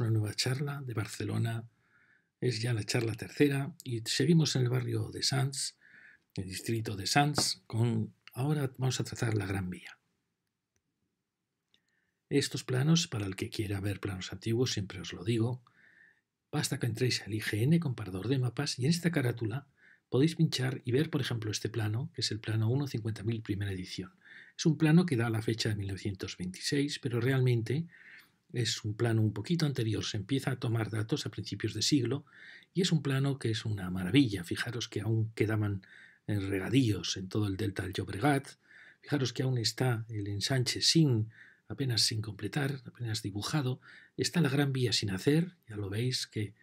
una nueva charla de Barcelona. Es ya la charla tercera y seguimos en el barrio de Sants, el distrito de Sants, con ahora vamos a trazar la Gran Vía. Estos planos, para el que quiera ver planos antiguos, siempre os lo digo, basta que entréis al IGN comparador de mapas y en esta carátula podéis pinchar y ver, por ejemplo, este plano, que es el plano 1.50.000 primera edición. Es un plano que da la fecha de 1926, pero realmente es un plano un poquito anterior, se empieza a tomar datos a principios de siglo y es un plano que es una maravilla. Fijaros que aún quedaban eh, regadíos en todo el delta del Llobregat, fijaros que aún está el ensanche sin apenas sin completar, apenas dibujado, está la Gran Vía sin hacer, ya lo veis que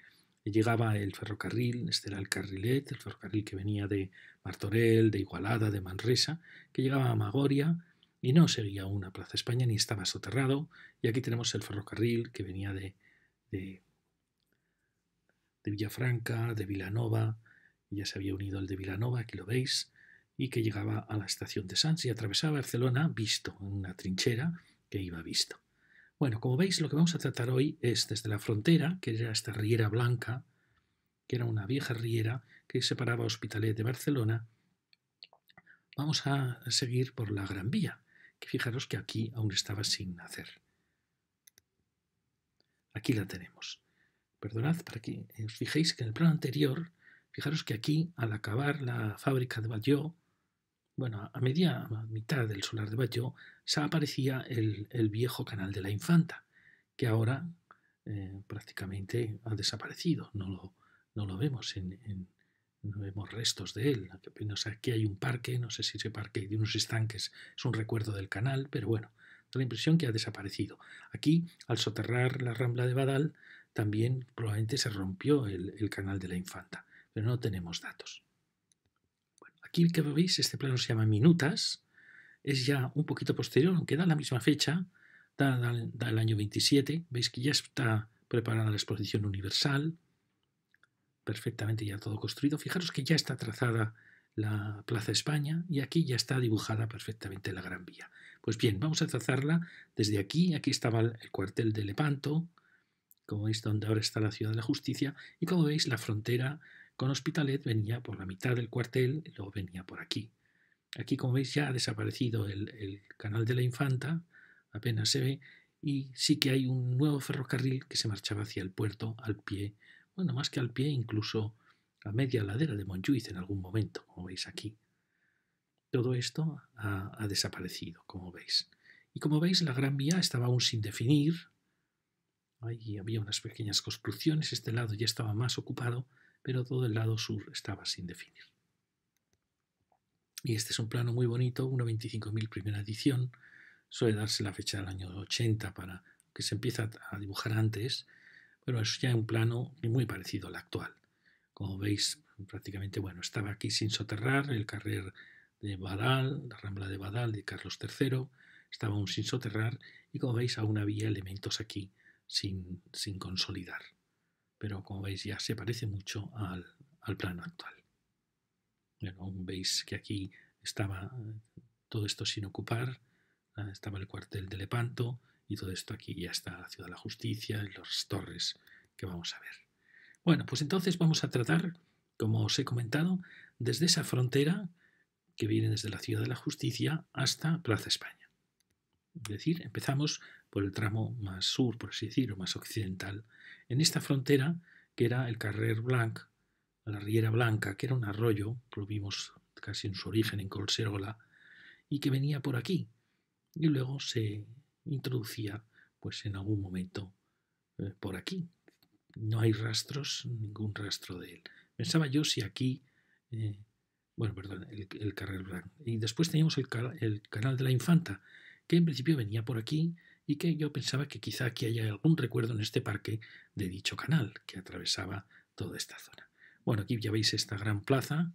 llegaba el ferrocarril, este era el carrilet, el ferrocarril que venía de Martorell, de Igualada, de Manresa, que llegaba a Magoria y no seguía una Plaza España ni estaba soterrado y aquí tenemos el ferrocarril que venía de, Villafranca, de Vilanova, ya se había unido al de Vilanova, aquí lo veis, y que llegaba a la estación de Sants y atravesaba Barcelona visto, en una trinchera que iba visto. Bueno, como veis, lo que vamos a tratar hoy es desde la frontera, que era esta Riera Blanca, que era una vieja riera que separaba Hospitalet de Barcelona, vamos a seguir por la Gran Vía, que fijaros que aquí aún estaba sin nacer. Aquí la tenemos. Perdonad para que fijéis que en el plano anterior, fijaros que aquí, al acabar la fábrica de Bayo, bueno, a media mitad del solar de Bayo, se aparecía el, viejo canal de la Infanta, que ahora eh, prácticamente ha desaparecido, no lo, no lo vemos, en, no vemos restos de él. aquí hay un parque, no sé si ese parque de unos estanques es un recuerdo del canal, pero bueno, la impresión que ha desaparecido. Aquí, al soterrar la rambla de Badal, también probablemente se rompió el, canal de la Infanta, pero no tenemos datos. aquí que veis, este plano se llama Minutas, es ya un poquito posterior, aunque da la misma fecha, da el año 27, veis que ya está preparada la exposición universal, perfectamente ya todo construido. Fijaros que ya está trazada la Plaza España y aquí ya está dibujada perfectamente la Gran Vía. Pues bien, vamos a trazarla desde aquí. Aquí estaba el cuartel de Lepanto, como veis donde ahora está la Ciudad de la Justicia y como veis la frontera con Hospitalet venía por la mitad del cuartel y luego venía por aquí. Aquí como veis ya ha desaparecido el, el canal de la Infanta, apenas se ve, y sí que hay un nuevo ferrocarril que se marchaba hacia el puerto al pie, bueno, más que al pie, incluso la media ladera de Montjuïc en algún momento, como veis aquí. Todo esto ha, desaparecido, como veis. Y como veis, la Gran Vía estaba aún sin definir. Ahí había unas pequeñas construcciones, este lado ya estaba más ocupado, pero todo el lado sur estaba sin definir. Y este es un plano muy bonito, 1.25.000 primera edición. Suele darse la fecha del año 80 para que se empiece a dibujar antes, pero es ya un plano muy parecido al actual. Como veis, prácticamente, bueno, estaba aquí sin soterrar el carrer de Badal, la rambla de Badal de Carlos III, estaba aún sin soterrar y como veis aún había elementos aquí sin, consolidar. Pero como veis ya se parece mucho al, plano actual. Bueno, aún veis que aquí estaba eh, todo esto sin ocupar, ah, estaba el cuartel de Lepanto y todo esto aquí ya está la Ciudad de la Justicia y las torres que vamos a ver. Bueno, pues entonces vamos a tratar, como os he comentado, desde esa frontera que viene desde la Ciudad de la Justicia hasta Plaza España. Es decir, empezamos por el tramo más sur, por así decirlo, más occidental, en esta frontera que era el Carrer Blanc, la Riera Blanca, que era un arroyo, lo vimos casi en su origen en Colserola, y que venía por aquí, y luego se introducía pues en algún momento eh, por aquí, no hay rastros, ningún rastro de él. Pensaba yo si aquí... Eh, bueno, perdón, el, el, carril Y después teníamos el, el, canal de la Infanta, que en principio venía por aquí y que yo pensaba que quizá aquí haya algún recuerdo en este parque de dicho canal que atravesaba toda esta zona. Bueno, aquí ya veis esta gran plaza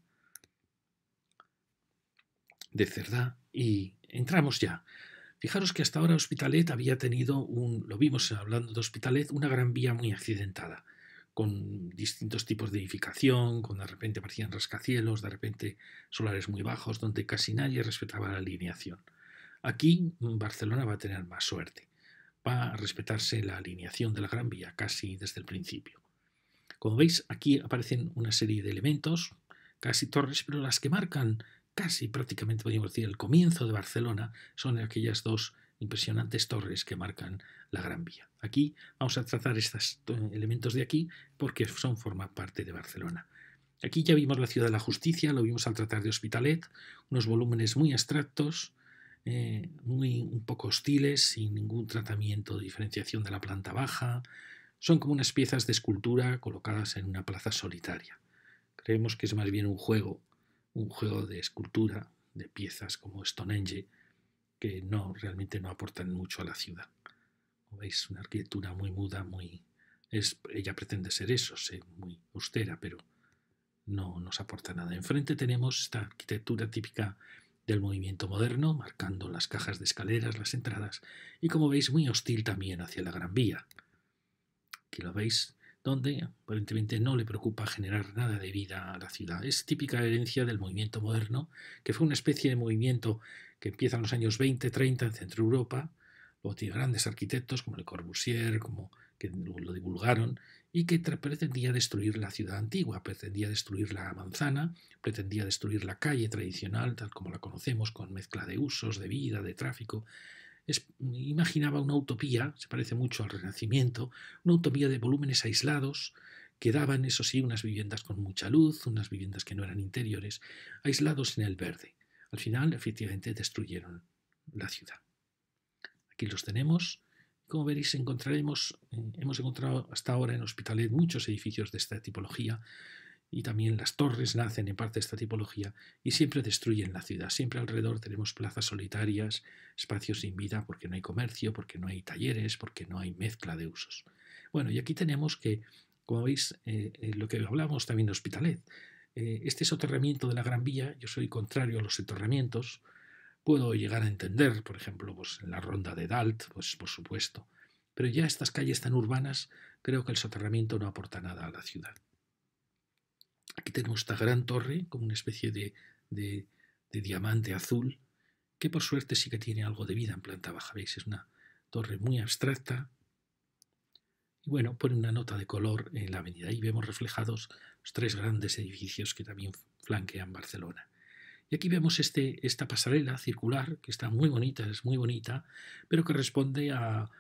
de Cerda y entramos ya. Fijaros que hasta ahora Hospitalet había tenido, un, lo vimos hablando de Hospitalet, una gran vía muy accidentada, con distintos tipos de edificación, con de repente parecían rascacielos, de repente solares muy bajos, donde casi nadie respetaba la alineación. Aquí mm, Barcelona va a tener más suerte. Va a respetarse la alineación de la Gran Vía casi desde el principio. Como veis, aquí aparecen una serie de elementos, casi torres, pero las que marcan casi prácticamente podríamos decir el comienzo de Barcelona, son aquellas dos impresionantes torres que marcan la Gran Vía. Aquí vamos a trazar estos elementos de aquí porque son forma parte de Barcelona. Aquí ya vimos la ciudad de la justicia, lo vimos al tratar de Hospitalet, unos volúmenes muy abstractos, eh, muy un poco hostiles, sin ningún tratamiento de diferenciación de la planta baja. Son como unas piezas de escultura colocadas en una plaza solitaria. Creemos que es más bien un juego un juego de escultura, de piezas como Stonehenge, que no, realmente no aportan mucho a la ciudad. Como veis, una arquitectura muy muda, muy... ella pretende ser eso, ser muy austera, pero no nos aporta nada. Enfrente tenemos esta arquitectura típica del movimiento moderno, marcando las cajas de escaleras, las entradas, y como veis, muy hostil también hacia la Gran Vía. Aquí lo veis, donde aparentemente no le preocupa generar nada de vida a la ciudad. Es típica herencia del movimiento moderno, que fue una especie de movimiento que empieza en los años 20-30 en Centro Europa, luego tiene grandes arquitectos como Le Corbusier, como que lo divulgaron, y que pretendía destruir la ciudad antigua, pretendía destruir la manzana, pretendía destruir la calle tradicional, tal como la conocemos, con mezcla de usos, de vida, de tráfico, imaginaba una utopía, se parece mucho al Renacimiento, una utopía de volúmenes aislados, que daban, eso sí, unas viviendas con mucha luz, unas viviendas que no eran interiores, aislados en el verde. Al final, efectivamente, destruyeron la ciudad. Aquí los tenemos. Como veréis, encontraremos, eh, hemos encontrado hasta ahora en Hospitalet muchos edificios de esta tipología, y también las torres nacen en parte de esta tipología y siempre destruyen la ciudad. Siempre alrededor tenemos plazas solitarias, espacios sin vida porque no hay comercio, porque no hay talleres, porque no hay mezcla de usos. Bueno, y aquí tenemos que, como veis, eh, eh, lo que hablamos también de Hospitalet, eh, este soterramiento de la Gran Vía, yo soy contrario a los soterramientos, puedo llegar a entender, por ejemplo, pues, en la ronda de Dalt, pues por supuesto, pero ya estas calles tan urbanas creo que el soterramiento no aporta nada a la ciudad. Aquí tenemos esta gran torre como una especie de, diamante azul, que por suerte sí que tiene algo de vida en planta baja. ¿Veis? Es una torre muy abstracta. Y bueno, pone una nota de color en la avenida. Ahí vemos reflejados los tres grandes edificios que también flanquean Barcelona. Y aquí vemos este, esta pasarela circular, que está muy bonita, es muy bonita, pero que responde a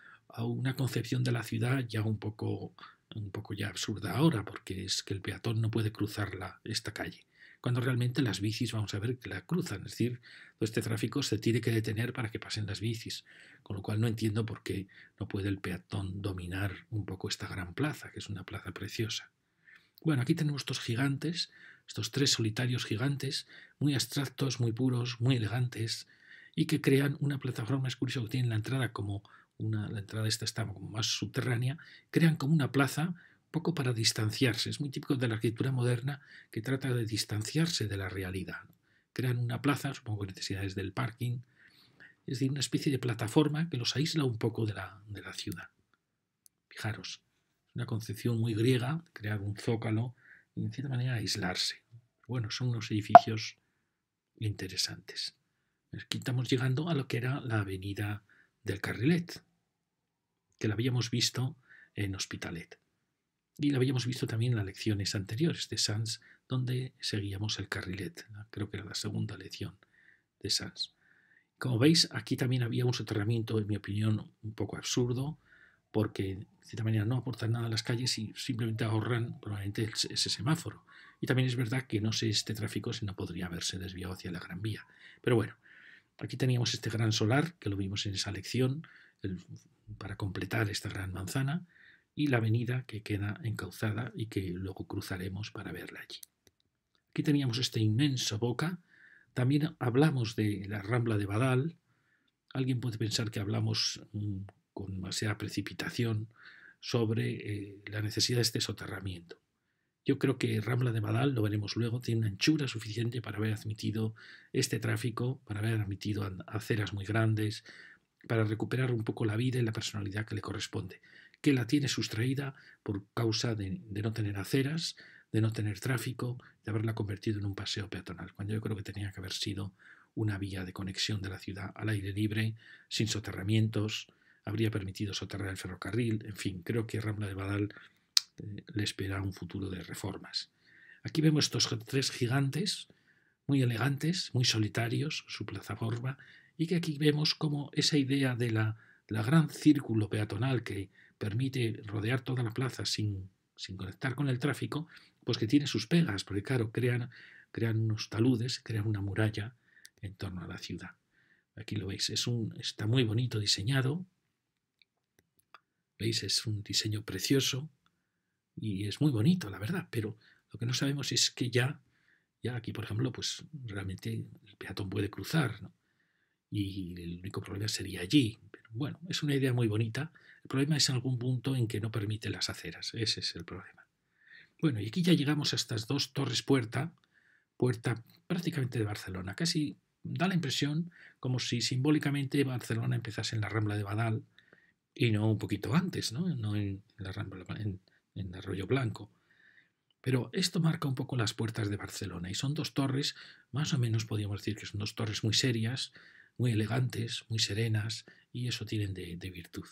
una concepción de la ciudad ya un poco un poco ya absurda ahora, porque es que el peatón no puede cruzar esta calle, cuando realmente las bicis vamos a ver que la cruzan, es decir, todo este tráfico se tiene que detener para que pasen las bicis, con lo cual no entiendo por qué no puede el peatón dominar un poco esta gran plaza, que es una plaza preciosa. Bueno, aquí tenemos estos gigantes, estos tres solitarios gigantes, muy abstractos, muy puros, muy elegantes, y que crean una plataforma, es que tienen la entrada como la entrada esta está más subterránea, crean como una plaza poco para distanciarse. Es muy típico de la arquitectura moderna que trata de distanciarse de la realidad. Crean una plaza, supongo que necesidades del parking, es decir, una especie de plataforma que los aísla un poco de la, de la ciudad. Fijaros, una concepción muy griega, crear un zócalo y en cierta manera aislarse. Bueno, son unos edificios interesantes. Aquí estamos llegando a lo que era la avenida del Carrilet, que la habíamos visto en Hospitalet. Y la habíamos visto también en las lecciones anteriores de Sans donde seguíamos el carrilet, creo que era la segunda lección de Sans Como veis, aquí también había un soterramiento, en mi opinión, un poco absurdo, porque de cierta manera no aportan nada a las calles y simplemente ahorran probablemente ese semáforo. Y también es verdad que no sé este tráfico si no podría haberse desviado hacia la Gran Vía. Pero bueno, aquí teníamos este gran solar, que lo vimos en esa lección, para completar esta gran manzana y la avenida que queda encauzada y que luego cruzaremos para verla allí. Aquí teníamos esta inmensa boca. También hablamos de la rambla de Badal. Alguien puede pensar que hablamos mm, con demasiada precipitación sobre eh, la necesidad de este soterramiento. Yo creo que Rambla de Badal, lo veremos luego, tiene una anchura suficiente para haber admitido este tráfico, para haber admitido aceras muy grandes, para recuperar un poco la vida y la personalidad que le corresponde, que la tiene sustraída por causa de, no tener aceras, de no tener tráfico, de haberla convertido en un paseo peatonal, cuando yo creo que tenía que haber sido una vía de conexión de la ciudad al aire libre, sin soterramientos, habría permitido soterrar el ferrocarril, en fin, creo que Rambla de Badal eh, le espera un futuro de reformas. Aquí vemos estos tres gigantes, muy elegantes, muy solitarios, su plaza Borba, y que aquí vemos como esa idea de la, gran círculo peatonal que permite rodear toda la plaza sin, conectar con el tráfico, pues que tiene sus pegas, porque claro, crean, crean unos taludes, crean una muralla en torno a la ciudad. Aquí lo veis, es un, está muy bonito diseñado. ¿Veis? Es un diseño precioso y es muy bonito, la verdad, pero lo que no sabemos es que ya, ya aquí, por ejemplo, pues realmente el peatón puede cruzar, ¿no? y el único problema sería allí. bueno, es una idea muy bonita. El problema es en algún punto en que no permite las aceras. Ese es el problema. Bueno, y aquí ya llegamos a estas dos torres puerta, puerta prácticamente de Barcelona. Casi da la impresión como si simbólicamente Barcelona empezase en la Rambla de Badal y no un poquito antes, no, no en la Rambla, en, en Arroyo Blanco. Pero esto marca un poco las puertas de Barcelona y son dos torres, más o menos podríamos decir que son dos torres muy serias, muy elegantes, muy serenas, y eso tienen de, virtud.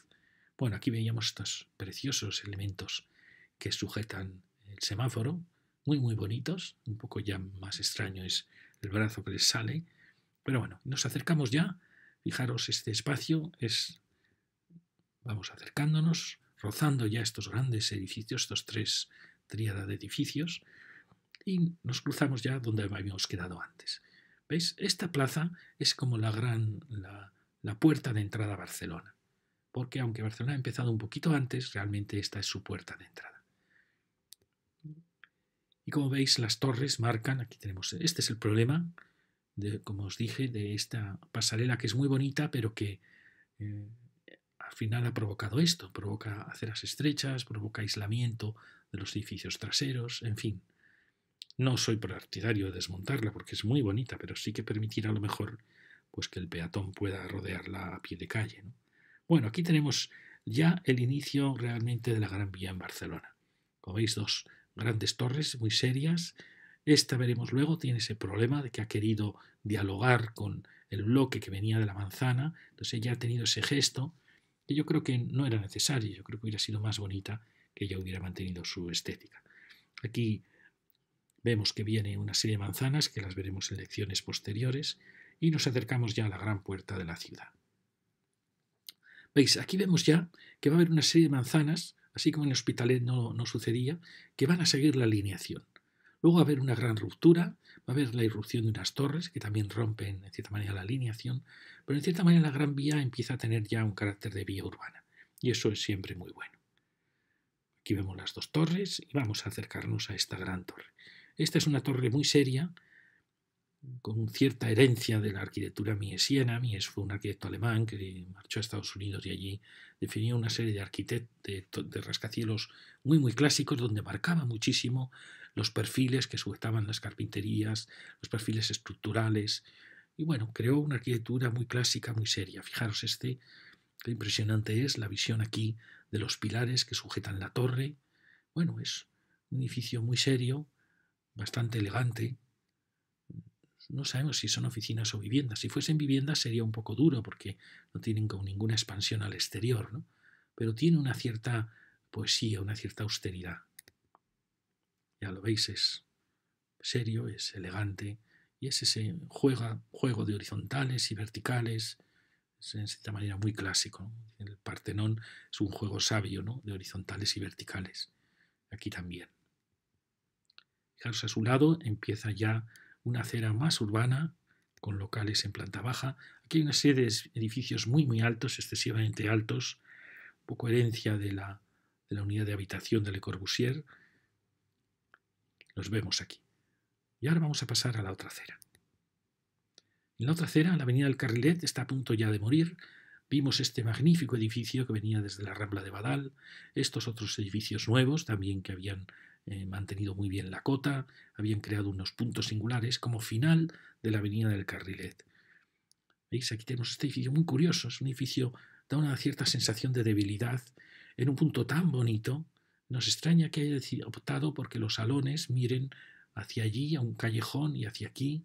Bueno, aquí veíamos estos preciosos elementos que sujetan el semáforo, muy muy bonitos, un poco ya más extraño es el brazo que les sale, pero bueno, nos acercamos ya, fijaros este espacio es, vamos acercándonos, rozando ya estos grandes edificios, estos tres tríadas de edificios, y nos cruzamos ya donde habíamos quedado antes. ¿Veis? Esta plaza es como la gran, la, puerta de entrada a Barcelona. Porque aunque Barcelona ha empezado un poquito antes, realmente esta es su puerta de entrada. Y como veis, las torres marcan, aquí tenemos, este es el problema, de, como os dije, de esta pasarela que es muy bonita, pero que eh, al final ha provocado esto, provoca aceras estrechas, provoca aislamiento de los edificios traseros, en fin. No soy partidario de desmontarla porque es muy bonita, pero sí que permitirá a lo mejor pues que el peatón pueda rodearla a pie de calle. Bueno, aquí tenemos ya el inicio realmente de la Gran Vía en Barcelona. Como veis, dos grandes torres muy serias. Esta veremos luego, tiene ese problema de que ha querido dialogar con el bloque que venía de la manzana, entonces ya ha tenido ese gesto que yo creo que no era necesario, yo creo que hubiera sido más bonita que ella hubiera mantenido su estética. Aquí Vemos que viene una serie de manzanas, que las veremos en lecciones posteriores, y nos acercamos ya a la gran puerta de la ciudad. Veis, aquí vemos ya que va a haber una serie de manzanas, así como en el Hospitalet no, no sucedía, que van a seguir la alineación. Luego va a haber una gran ruptura, va a haber la irrupción de unas torres que también rompen en cierta manera la alineación, pero en cierta manera la Gran Vía empieza a tener ya un carácter de vía urbana y eso es siempre muy bueno. Aquí vemos las dos torres y vamos a acercarnos a esta gran torre. Esta es una torre muy seria, con cierta herencia de la arquitectura miesiana. Mies fue un arquitecto alemán que marchó a Estados Unidos y allí definió una serie de, arquitectos de, de rascacielos muy, muy clásicos, donde marcaba muchísimo los perfiles que sujetaban las carpinterías, los perfiles estructurales. Y bueno, creó una arquitectura muy clásica, muy seria. Fijaros este, qué impresionante es la visión aquí de los pilares que sujetan la torre. Bueno, es un edificio muy serio, bastante elegante. No sabemos si son oficinas o viviendas. Si fuesen viviendas sería un poco duro porque no tienen como ninguna expansión al exterior, ¿no? pero tiene una cierta poesía, una cierta austeridad. Ya lo veis, es serio, es elegante y es ese juego de horizontales y verticales, es en cierta manera muy clásico. El Partenón es un juego sabio de horizontales y verticales. Aquí también a su lado empieza ya una acera más urbana, con locales en planta baja. Aquí hay una serie de edificios muy, muy altos, excesivamente altos, poco herencia de la, de la unidad de habitación de Le Corbusier. Los vemos aquí. Y ahora vamos a pasar a la otra acera. En la otra acera, la avenida del Carrilet está a punto ya de morir. Vimos este magnífico edificio que venía desde la Rambla de Badal, estos otros edificios nuevos también que habían eh, mantenido muy bien la cota, habían creado unos puntos singulares como final de la avenida del Carrilet. ¿Veis? Aquí tenemos este edificio muy curioso, es un edificio, da una cierta sensación de debilidad en un punto tan bonito. Nos extraña que haya optado porque los salones miren hacia allí, a un callejón y hacia aquí.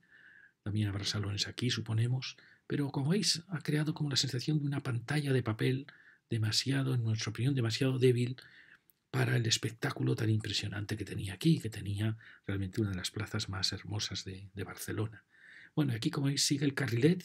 También habrá salones aquí, suponemos. Pero como veis, ha creado como la sensación de una pantalla de papel demasiado, en nuestra opinión, demasiado débil para el espectáculo tan impresionante que tenía aquí, que tenía realmente una de las plazas más hermosas de, Barcelona. Bueno, aquí como veis sigue el carrilet,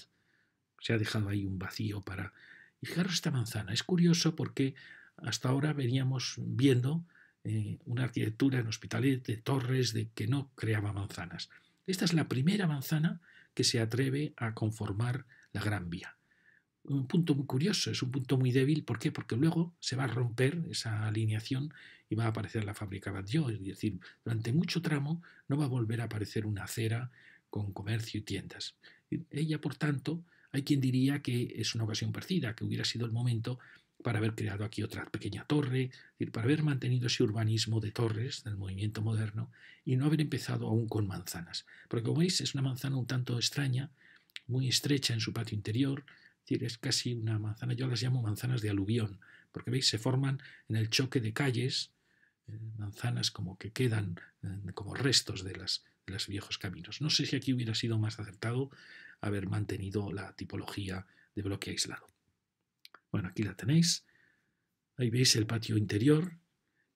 se ha dejado ahí un vacío para... Y fijaros esta manzana, es curioso porque hasta ahora veníamos viendo eh, una arquitectura en Hospitalet de torres de que no creaba manzanas. Esta es la primera manzana que se atreve a conformar la Gran Vía un punto muy curioso, es un punto muy débil. ¿Por qué? Porque luego se va a romper esa alineación y va a aparecer la fábrica Batlló. Es decir, durante mucho tramo no va a volver a aparecer una acera con comercio y tiendas. Ella, por tanto, hay quien diría que es una ocasión perdida, que hubiera sido el momento para haber creado aquí otra pequeña torre, para haber mantenido ese urbanismo de torres del movimiento moderno y no haber empezado aún con manzanas. Porque como veis es una manzana un tanto extraña, muy estrecha en su patio interior, es casi una manzana, yo las llamo manzanas de aluvión, porque veis, se forman en el choque de calles eh, manzanas como que quedan eh, como restos de, las, de los viejos caminos. No sé si aquí hubiera sido más acertado haber mantenido la tipología de bloque aislado. Bueno, aquí la tenéis. Ahí veis el patio interior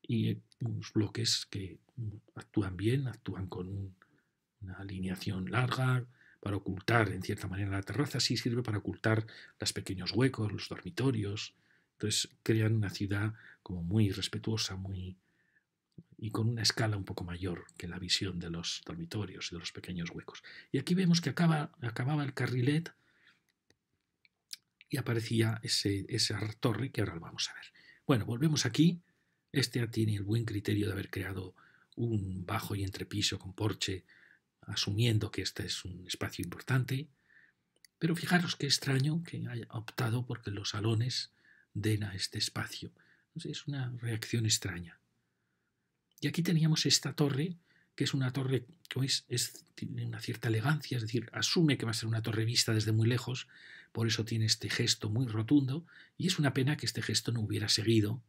y eh, unos bloques que actúan bien, actúan con una alineación larga, para ocultar, en cierta manera, la terraza, sí sirve para ocultar los pequeños huecos, los dormitorios. Entonces crean una ciudad como muy respetuosa, muy y con una escala un poco mayor que la visión de los dormitorios y de los pequeños huecos. Y aquí vemos que acaba, acababa el carrilet y aparecía ese, esa torre que ahora lo vamos a ver. Bueno, volvemos aquí. Este tiene el buen criterio de haber creado un bajo y entrepiso con porche asumiendo que este es un espacio importante. Pero fijaros qué extraño que haya optado porque los salones den a este espacio. Es una reacción extraña. Y aquí teníamos esta torre, que es una torre que tiene una cierta elegancia, es decir, asume que va a ser una torre vista desde muy lejos, por eso tiene este gesto muy rotundo, y es una pena que este gesto no hubiera seguido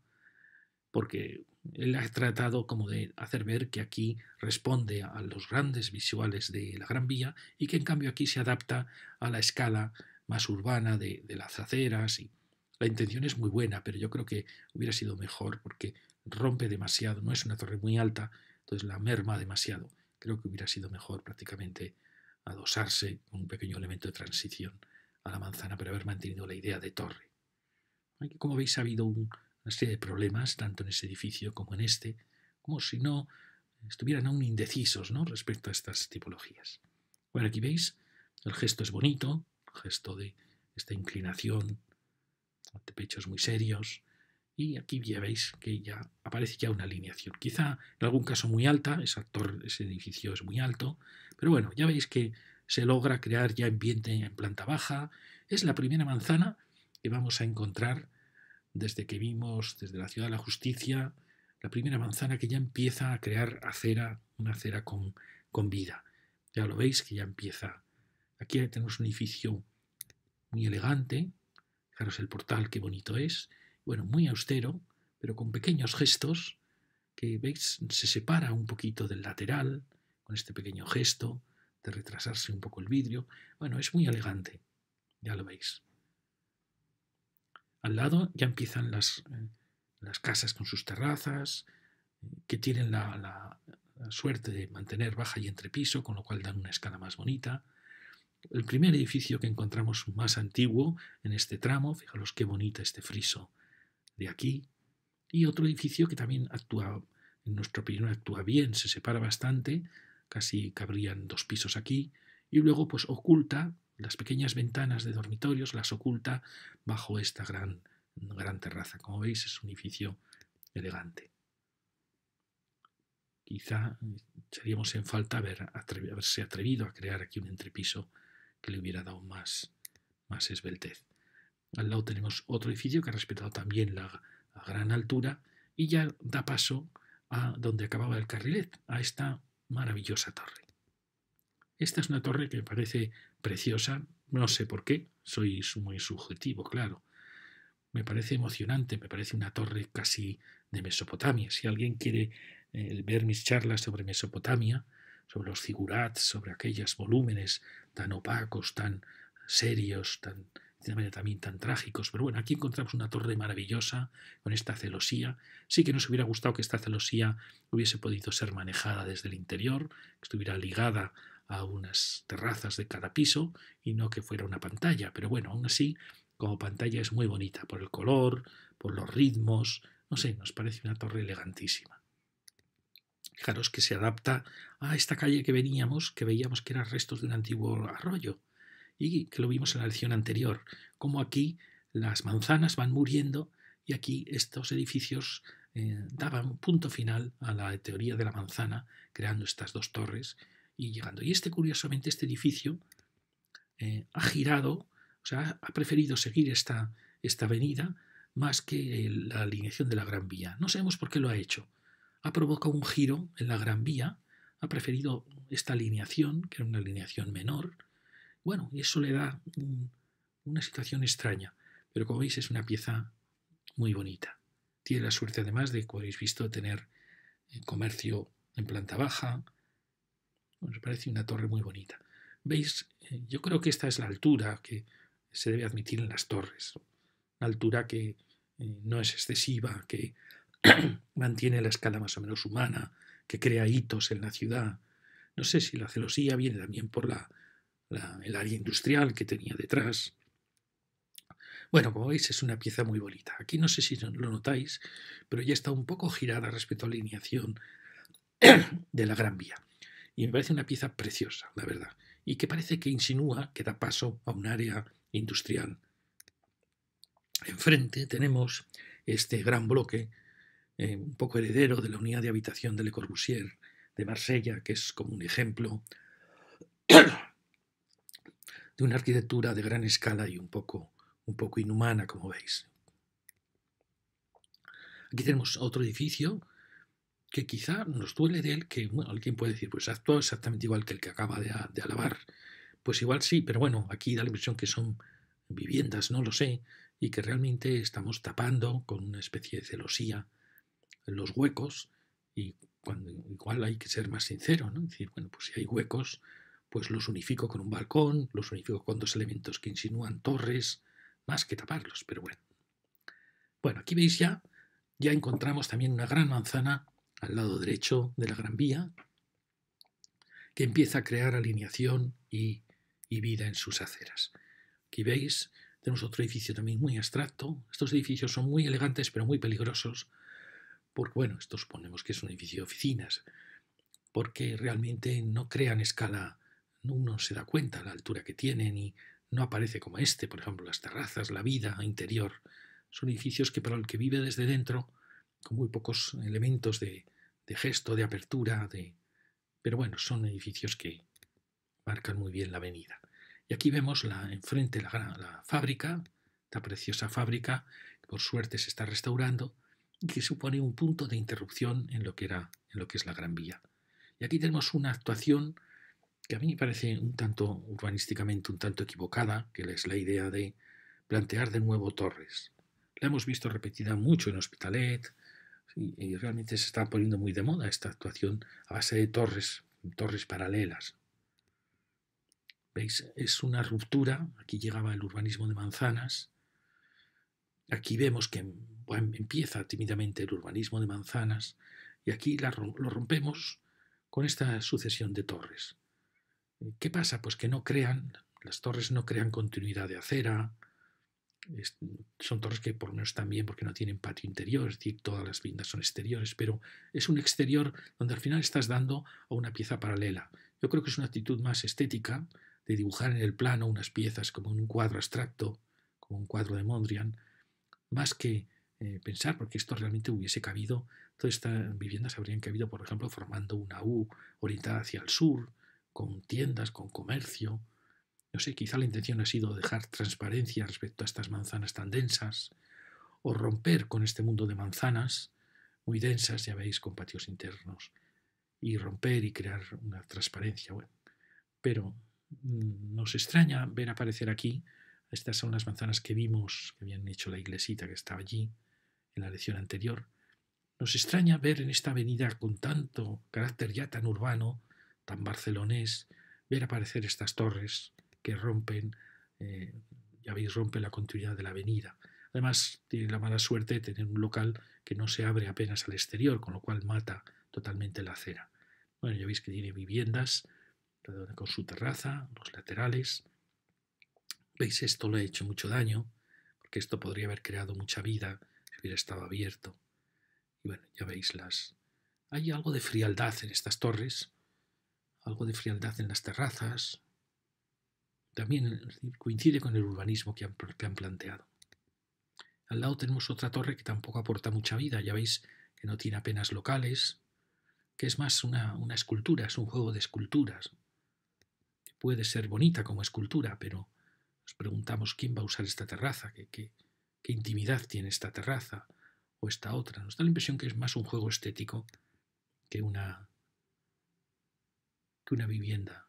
porque él ha tratado como de hacer ver que aquí responde a los grandes visuales de la Gran Vía y que en cambio aquí se adapta a la escala más urbana de, las aceras. Y la intención es muy buena, pero yo creo que hubiera sido mejor porque rompe demasiado, no es una torre muy alta, entonces la merma demasiado. Creo que hubiera sido mejor prácticamente adosarse con un pequeño elemento de transición a la manzana, pero haber mantenido la idea de torre. como veis, ha habido un una serie de problemas, tanto en ese edificio como en este, como si no estuvieran aún indecisos ¿no? respecto a estas tipologías. Bueno, aquí veis, el gesto es bonito, gesto de esta inclinación, antepechos pechos muy serios, y aquí ya veis que ya aparece ya una alineación. Quizá en algún caso muy alta, torre, ese edificio es muy alto, pero bueno, ya veis que se logra crear ya ambiente en planta baja. Es la primera manzana que vamos a encontrar desde que vimos desde la ciudad de la justicia la primera manzana que ya empieza a crear acera, una acera con, vida. Ya lo veis que ya empieza. Aquí tenemos un edificio muy elegante. Fijaros el portal, qué bonito es. Bueno, muy austero, pero con pequeños gestos que veis se separa un poquito del lateral con este pequeño gesto de retrasarse un poco el vidrio. Bueno, es muy elegante. Ya lo veis. Al lado ya empiezan las, eh, las casas con sus terrazas, que tienen la, suerte de mantener baja y entrepiso, con lo cual dan una escala más bonita. El primer edificio que encontramos más antiguo en este tramo, fijaros qué bonita este friso de aquí. Y otro edificio que también actúa, en nuestra opinión, actúa bien, se separa bastante, casi cabrían dos pisos aquí. Y luego, pues oculta las pequeñas ventanas de dormitorios las oculta bajo esta gran, gran terraza. Como veis, es un edificio elegante. Quizá eh, seríamos en falta haber haberse atrevido a crear aquí un entrepiso que le hubiera dado más, más esbeltez. Al lado tenemos otro edificio que ha respetado también la, la gran altura y ya da paso a donde acababa el carrilet, a esta maravillosa torre. Esta es una torre que me parece preciosa, no sé por qué, soy muy subjetivo, claro. Me parece emocionante, me parece una torre casi de Mesopotamia. Si alguien quiere eh, ver mis charlas sobre Mesopotamia, sobre los figurats, sobre aquellos volúmenes tan opacos, tan serios, tan también tan trágicos, pero bueno, aquí encontramos una torre maravillosa con esta celosía. Sí que nos hubiera gustado que esta celosía hubiese podido ser manejada desde el interior, que estuviera ligada a unas terrazas de cada piso y no que fuera una pantalla. Pero bueno, aún así, como pantalla es muy bonita por el color, por los ritmos, no sé, nos parece una torre elegantísima. Fijaros que se adapta a esta calle que veníamos, que veíamos que eran restos de un antiguo arroyo y que lo vimos en la lección anterior, como aquí las manzanas van muriendo y aquí estos edificios eh, daban punto final a la teoría de la manzana, creando estas dos torres y llegando. Y este, curiosamente, este edificio eh, ha girado, o sea, ha preferido seguir esta, esta avenida más que la alineación de la Gran Vía. No sabemos por qué lo ha hecho. Ha provocado un giro en la Gran Vía, ha preferido esta alineación, que era una alineación menor. Bueno, y eso le da una situación extraña, pero como veis es una pieza muy bonita. Tiene la suerte además de, como habéis visto, tener eh, comercio en planta baja, me parece una torre muy bonita. ¿Veis? Eh, yo creo que esta es la altura que se debe admitir en las torres. Una altura que eh, no es excesiva, que mantiene la escala más o menos humana, que crea hitos en la ciudad. No sé si la celosía viene también por el área industrial que tenía detrás. Bueno, como veis es una pieza muy bonita. Aquí no sé si lo notáis, pero ya está un poco girada respecto a la alineación de la Gran Vía y me parece una pieza preciosa, la verdad, y que parece que insinúa que da paso a un área industrial. Enfrente tenemos este gran bloque, eh, un poco heredero de la unidad de habitación de Le Corbusier de Marsella, que es como un ejemplo de una arquitectura de gran escala y un poco, un poco inhumana, como veis. Aquí tenemos otro edificio que quizá nos duele de él, que alguien puede decir, pues actúa exactamente igual que el que acaba de, alabar. Pues igual sí, pero bueno, aquí da la impresión que son viviendas, no lo sé, y que realmente estamos tapando con una especie de celosía los huecos, y cuando igual hay que ser más sincero, ¿no? Es decir, bueno, pues si hay huecos, pues los unifico con un balcón, los unifico con dos elementos que insinúan torres, más que taparlos, pero bueno. Bueno, aquí veis ya, ya encontramos también una gran manzana al lado derecho de la Gran Vía, que empieza a crear alineación y, vida en sus aceras. Aquí veis, tenemos otro edificio también muy abstracto. Estos edificios son muy elegantes pero muy peligrosos, porque bueno, esto suponemos que es un edificio de oficinas, porque realmente no crean escala, uno se da cuenta la altura que tienen y no aparece como este, por ejemplo, las terrazas, la vida interior. Son edificios que para el que vive desde dentro, con muy pocos elementos de, gesto, de apertura, de... Pero bueno, son edificios que marcan muy bien la avenida. Y aquí vemos la, enfrente la, la fábrica, esta preciosa fábrica, por suerte se está restaurando y que supone un punto de interrupción en lo que, era, en lo que es la Gran Vía. Y aquí tenemos una actuación que a mí me parece un tanto urbanísticamente un tanto equivocada, que es la idea de plantear de nuevo torres. La hemos visto repetida mucho en Hospitalet, y realmente se está poniendo muy de moda esta actuación a base de torres, torres paralelas. ¿Veis? Es una ruptura. Aquí llegaba el urbanismo de manzanas. Aquí vemos que em-, empieza tímidamente el urbanismo de manzanas. Y aquí lo rompemos con esta sucesión de torres. ¿Qué pasa? Pues que no crean, las torres no crean continuidad de acera, son torres que por lo menos están bien porque no tienen patio interior, es decir, todas las viviendas son exteriores, pero es un exterior donde al final estás dando a una pieza paralela. Yo creo que es una actitud más estética de dibujar en el plano unas piezas como un cuadro abstracto, como un cuadro de Mondrian, más que eh, pensar, porque esto realmente hubiese cabido, todas estas viviendas habrían cabido, por ejemplo, formando una U orientada hacia el sur, con tiendas, con comercio, no sé, quizá la intención ha sido dejar transparencia respecto a estas manzanas tan densas, o romper con este mundo de manzanas muy densas, ya veis, con patios internos, y romper y crear una transparencia. pero mm, nos extraña ver aparecer aquí, estas son las manzanas que vimos, que habían hecho la iglesita que estaba allí en la lección anterior, nos extraña ver en esta avenida con tanto carácter ya tan urbano, tan barcelonés, ver aparecer estas torres, que rompen, eh, ya veis, rompe la continuidad de la avenida. Además, tiene la mala suerte de tener un local que no se abre apenas al exterior, con lo cual mata totalmente la acera. Bueno, ya veis que tiene viviendas con su terraza, los laterales. Veis, esto le ha hecho mucho daño, porque esto podría haber creado mucha vida si hubiera estado abierto. Y bueno, ya veis las... Hay algo de frialdad en estas torres, algo de frialdad en las terrazas, también coincide con el urbanismo que han, planteado. Al lado tenemos otra torre que tampoco aporta mucha vida, ya veis que no tiene apenas locales, que es más una, escultura, es un juego de esculturas. puede ser bonita como escultura, pero nos preguntamos quién va a usar esta terraza, qué, qué intimidad tiene esta terraza o esta otra. Nos da la impresión que es más un juego estético que una, que una vivienda.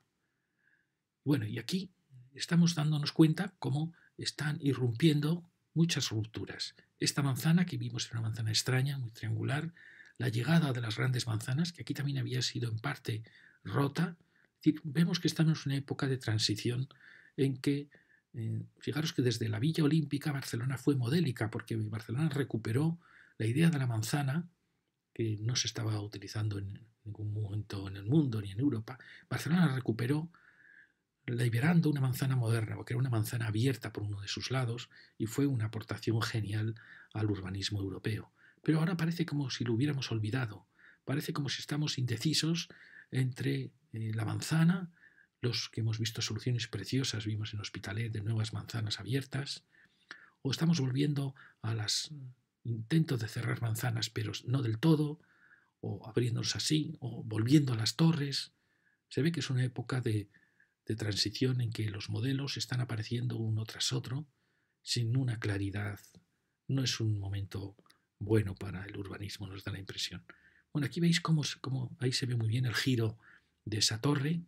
Bueno, y aquí estamos dándonos cuenta cómo están irrumpiendo muchas rupturas. Esta manzana que vimos era una manzana extraña, muy triangular, la llegada de las grandes manzanas, que aquí también había sido en parte rota. vemos que estamos en una época de transición en que, eh, fijaros que desde la Villa Olímpica Barcelona fue modélica, porque Barcelona recuperó la idea de la manzana, que no se estaba utilizando en ningún momento en el mundo ni en Europa. Barcelona recuperó liberando una manzana moderna, porque era una manzana abierta por uno de sus lados, y fue una aportación genial al urbanismo europeo. Pero ahora parece como si lo hubiéramos olvidado, parece como si estamos indecisos entre eh, la manzana, los que hemos visto soluciones preciosas, vimos en Hospitalet de nuevas manzanas abiertas, o estamos volviendo a los mm, intentos de cerrar manzanas, pero no del todo, o abriéndonos así, o volviendo a las torres. Se ve que es una época de, de transición en que los modelos están apareciendo uno tras otro sin una claridad. No es un momento bueno para el urbanismo, nos da la impresión. Bueno, aquí veis cómo, cómo ahí se ve muy bien el giro de esa torre,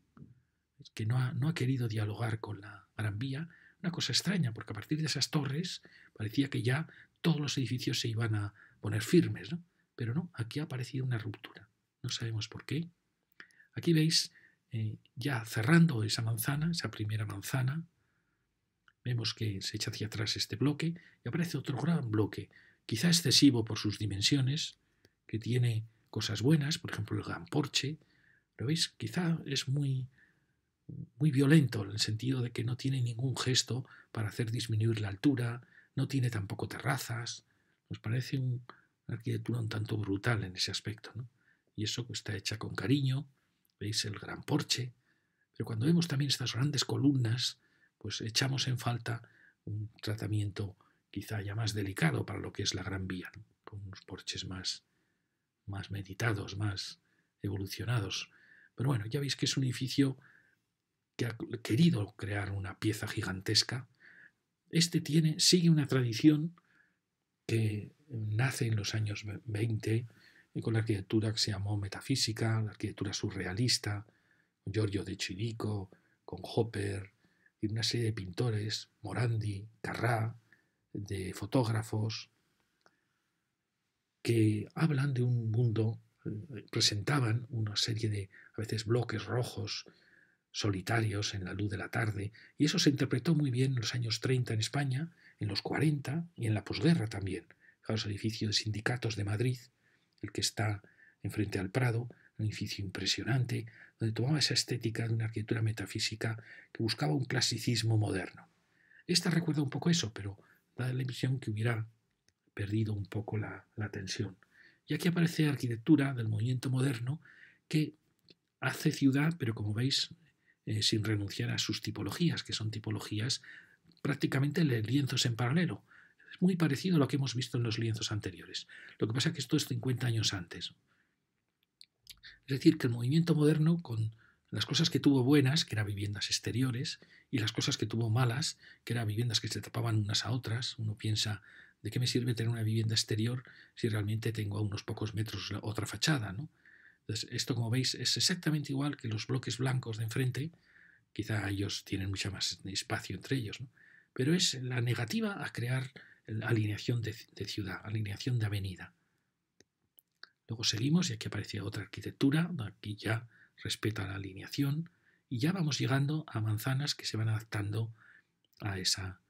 que no ha, no ha querido dialogar con la Gran Vía. Una cosa extraña, porque a partir de esas torres parecía que ya todos los edificios se iban a poner firmes, ¿no? Pero no, aquí ha aparecido una ruptura. No sabemos por qué. Aquí veis eh, ya cerrando esa manzana, esa primera manzana, vemos que se echa hacia atrás este bloque y aparece otro gran bloque, quizá excesivo por sus dimensiones, que tiene cosas buenas, por ejemplo el gran porche, pero veis, quizá es muy, muy violento en el sentido de que no tiene ningún gesto para hacer disminuir la altura, no tiene tampoco terrazas, nos parece una arquitectura un tanto brutal en ese aspecto, Y eso pues, está hecha con cariño, veis el gran porche, pero cuando vemos también estas grandes columnas, pues echamos en falta un tratamiento quizá ya más delicado para lo que es la Gran Vía, con unos porches más, más meditados, más evolucionados. Pero bueno, ya veis que es un edificio que ha querido crear una pieza gigantesca. Este tiene, sigue una tradición que nace en los años 20 y con la arquitectura que se llamó metafísica, la arquitectura surrealista, Giorgio de Chirico, con Hopper, y una serie de pintores, Morandi, Carrá, de fotógrafos, que hablan de un mundo, eh, presentaban una serie de, a veces, bloques rojos, solitarios en la luz de la tarde, y eso se interpretó muy bien en los años 30 en España, en los 40 y en la posguerra también. Los edificios de sindicatos de Madrid el que está enfrente al Prado, un edificio impresionante, donde tomaba esa estética de una arquitectura metafísica que buscaba un clasicismo moderno. Esta recuerda un poco eso, pero da la impresión que hubiera perdido un poco la, tensión. Y aquí aparece arquitectura del movimiento moderno que hace ciudad, pero como veis, eh, sin renunciar a sus tipologías, que son tipologías prácticamente de lienzos en paralelo muy parecido a lo que hemos visto en los lienzos anteriores. Lo que pasa es que esto es 50 años antes. Es decir, que el movimiento moderno, con las cosas que tuvo buenas, que eran viviendas exteriores, y las cosas que tuvo malas, que eran viviendas que se tapaban unas a otras, uno piensa, ¿de qué me sirve tener una vivienda exterior si realmente tengo a unos pocos metros otra fachada? esto, como veis, es exactamente igual que los bloques blancos de enfrente. Quizá ellos tienen mucho más espacio entre ellos, pero es la negativa a crear alineación de, ciudad, alineación de avenida. Luego seguimos y aquí aparece otra arquitectura, aquí ya respeta la alineación y ya vamos llegando a manzanas que se van adaptando a esa,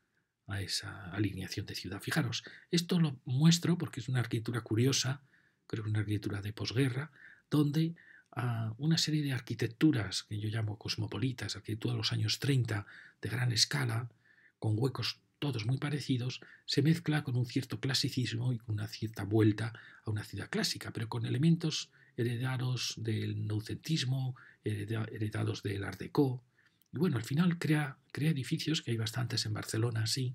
a esa alineación de ciudad. Fijaros, esto lo muestro porque es una arquitectura curiosa, creo que es una arquitectura de posguerra, donde ah, una serie de arquitecturas que yo llamo cosmopolitas, arquitectura de los años 30 de gran escala, con huecos todos muy parecidos, se mezcla con un cierto clasicismo y con una cierta vuelta a una ciudad clásica, pero con elementos heredados del noucentismo, heredados del Art Deco. Y bueno, al final crea, crea edificios, que hay bastantes en Barcelona, así,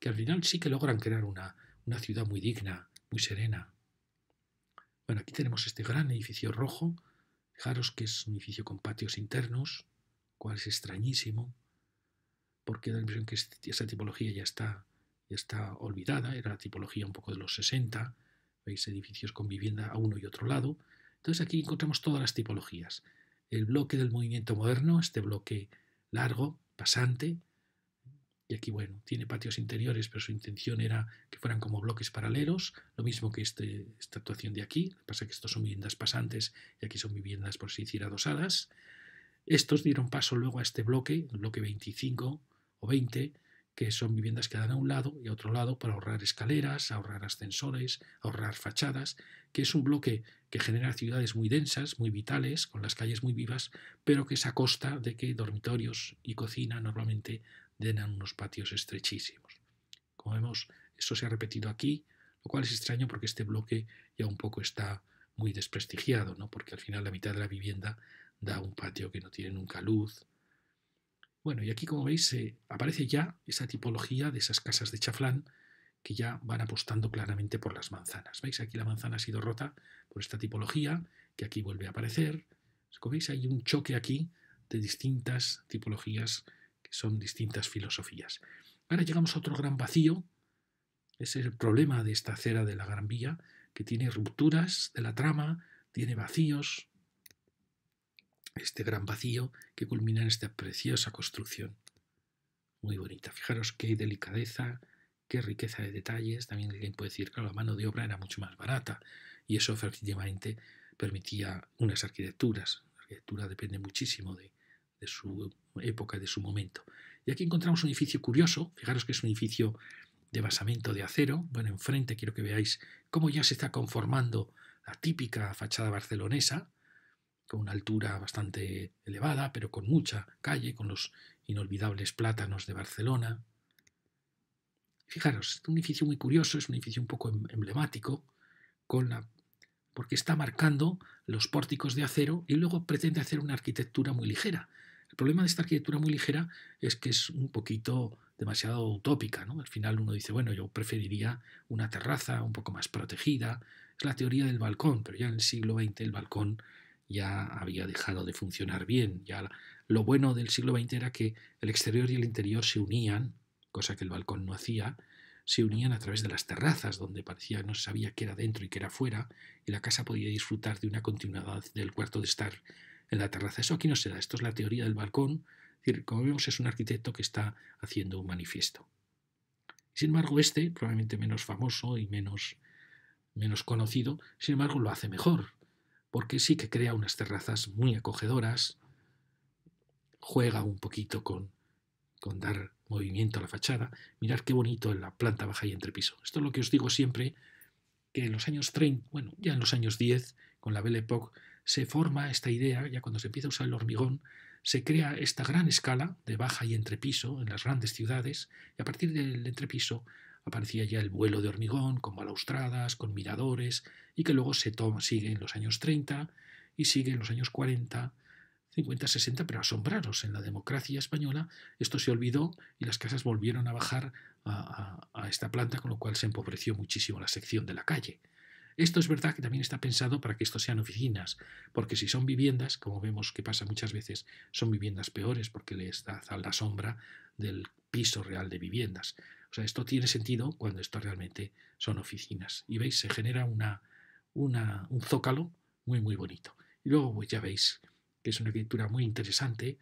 que al final sí que logran crear una, una ciudad muy digna, muy serena. Bueno, aquí tenemos este gran edificio rojo. Fijaros que es un edificio con patios internos, cual es extrañísimo porque da la impresión que este esa tipología ya está, está olvidada, era la tipología un poco de los 60, veis edificios con vivienda a uno y otro lado. Entonces aquí encontramos todas las tipologías. El bloque del movimiento moderno, este bloque largo, pasante, y aquí, bueno, tiene patios interiores, pero su intención era que fueran como bloques paralelos, lo mismo que este, esta actuación de aquí. pasa que estos son viviendas pasantes y aquí son viviendas, por si decir, adosadas. Estos dieron paso luego a este bloque, el bloque 25, o 20, que son viviendas que dan a un lado y a otro lado para ahorrar escaleras, ahorrar ascensores, ahorrar fachadas, que es un bloque que genera ciudades muy densas, muy vitales, con las calles muy vivas, pero que es a costa de que dormitorios y cocina normalmente den a unos patios estrechísimos. Como vemos, eso se ha repetido aquí, lo cual es extraño porque este bloque ya un poco está muy desprestigiado, ¿no? porque al final la mitad de la vivienda da un patio que no tiene nunca luz, bueno, y aquí como veis eh, aparece ya esa tipología de esas casas de chaflán que ya van apostando claramente por las manzanas. ¿Veis? Aquí la manzana ha sido rota por esta tipología, que aquí vuelve a aparecer. Pues, como veis, hay un choque aquí de distintas tipologías que son distintas filosofías. Ahora llegamos a otro gran vacío. es el problema de esta acera de la Gran Vía, que tiene rupturas de la trama, tiene vacíos, este gran vacío que culmina en esta preciosa construcción. Muy bonita. Fijaros qué delicadeza, qué riqueza de detalles. También alguien puede decir, que la mano de obra era mucho más barata y eso efectivamente permitía unas arquitecturas. La arquitectura depende muchísimo de, de su época, de su momento. Y aquí encontramos un edificio curioso. Fijaros que es un edificio de basamento de acero. Bueno, enfrente quiero que veáis cómo ya se está conformando la típica fachada barcelonesa una altura bastante elevada, pero con mucha calle, con los inolvidables plátanos de Barcelona. Fijaros, es un edificio muy curioso, es un edificio un poco em, emblemático, porque está marcando los pórticos de acero y luego pretende hacer una arquitectura muy ligera. El problema de esta arquitectura muy ligera es que es un poquito demasiado utópica. Al final uno dice, bueno, yo preferiría una terraza un poco más protegida. Es la teoría del balcón, pero ya en el siglo XX el balcón ya había dejado de funcionar bien. Ya lo bueno del siglo XX era que el exterior y el interior se unían, cosa que el balcón no hacía, se unían a través de las terrazas, donde parecía que no se sabía qué era dentro y qué era fuera, y la casa podía disfrutar de una continuidad del cuarto de estar en la terraza. Eso aquí no se da, esto es la teoría del balcón. como vemos, es un arquitecto que está haciendo un manifiesto. Sin embargo, este, probablemente menos famoso y menos, menos conocido, sin embargo, lo hace mejor porque sí que crea unas terrazas muy acogedoras, juega un poquito con, dar movimiento a la fachada. Mirad qué bonito en la planta baja y entrepiso. Esto es lo que os digo siempre, que en los años 30, bueno, ya en los años 10, con la Belle Époque, se forma esta idea, ya cuando se empieza a usar el hormigón, se crea esta gran escala de baja y entrepiso en las grandes ciudades, y a partir del entrepiso aparecía ya el vuelo de hormigón con balaustradas, con miradores, y que luego se toma, sigue en los años 30 y sigue en los años 40, 50, 60, pero asombraros, en la democracia española esto se olvidó y las casas volvieron a bajar a, esta planta, con lo cual se empobreció muchísimo la sección de la calle. Esto es verdad que también está pensado para que esto sean oficinas, porque si son viviendas, como vemos que pasa muchas veces, son viviendas peores porque les da la sombra del piso real de viviendas. O sea, esto tiene sentido cuando esto realmente son oficinas. Y veis, se genera una, un zócalo muy, muy bonito. Y luego, pues ya veis que es una arquitectura muy interesante,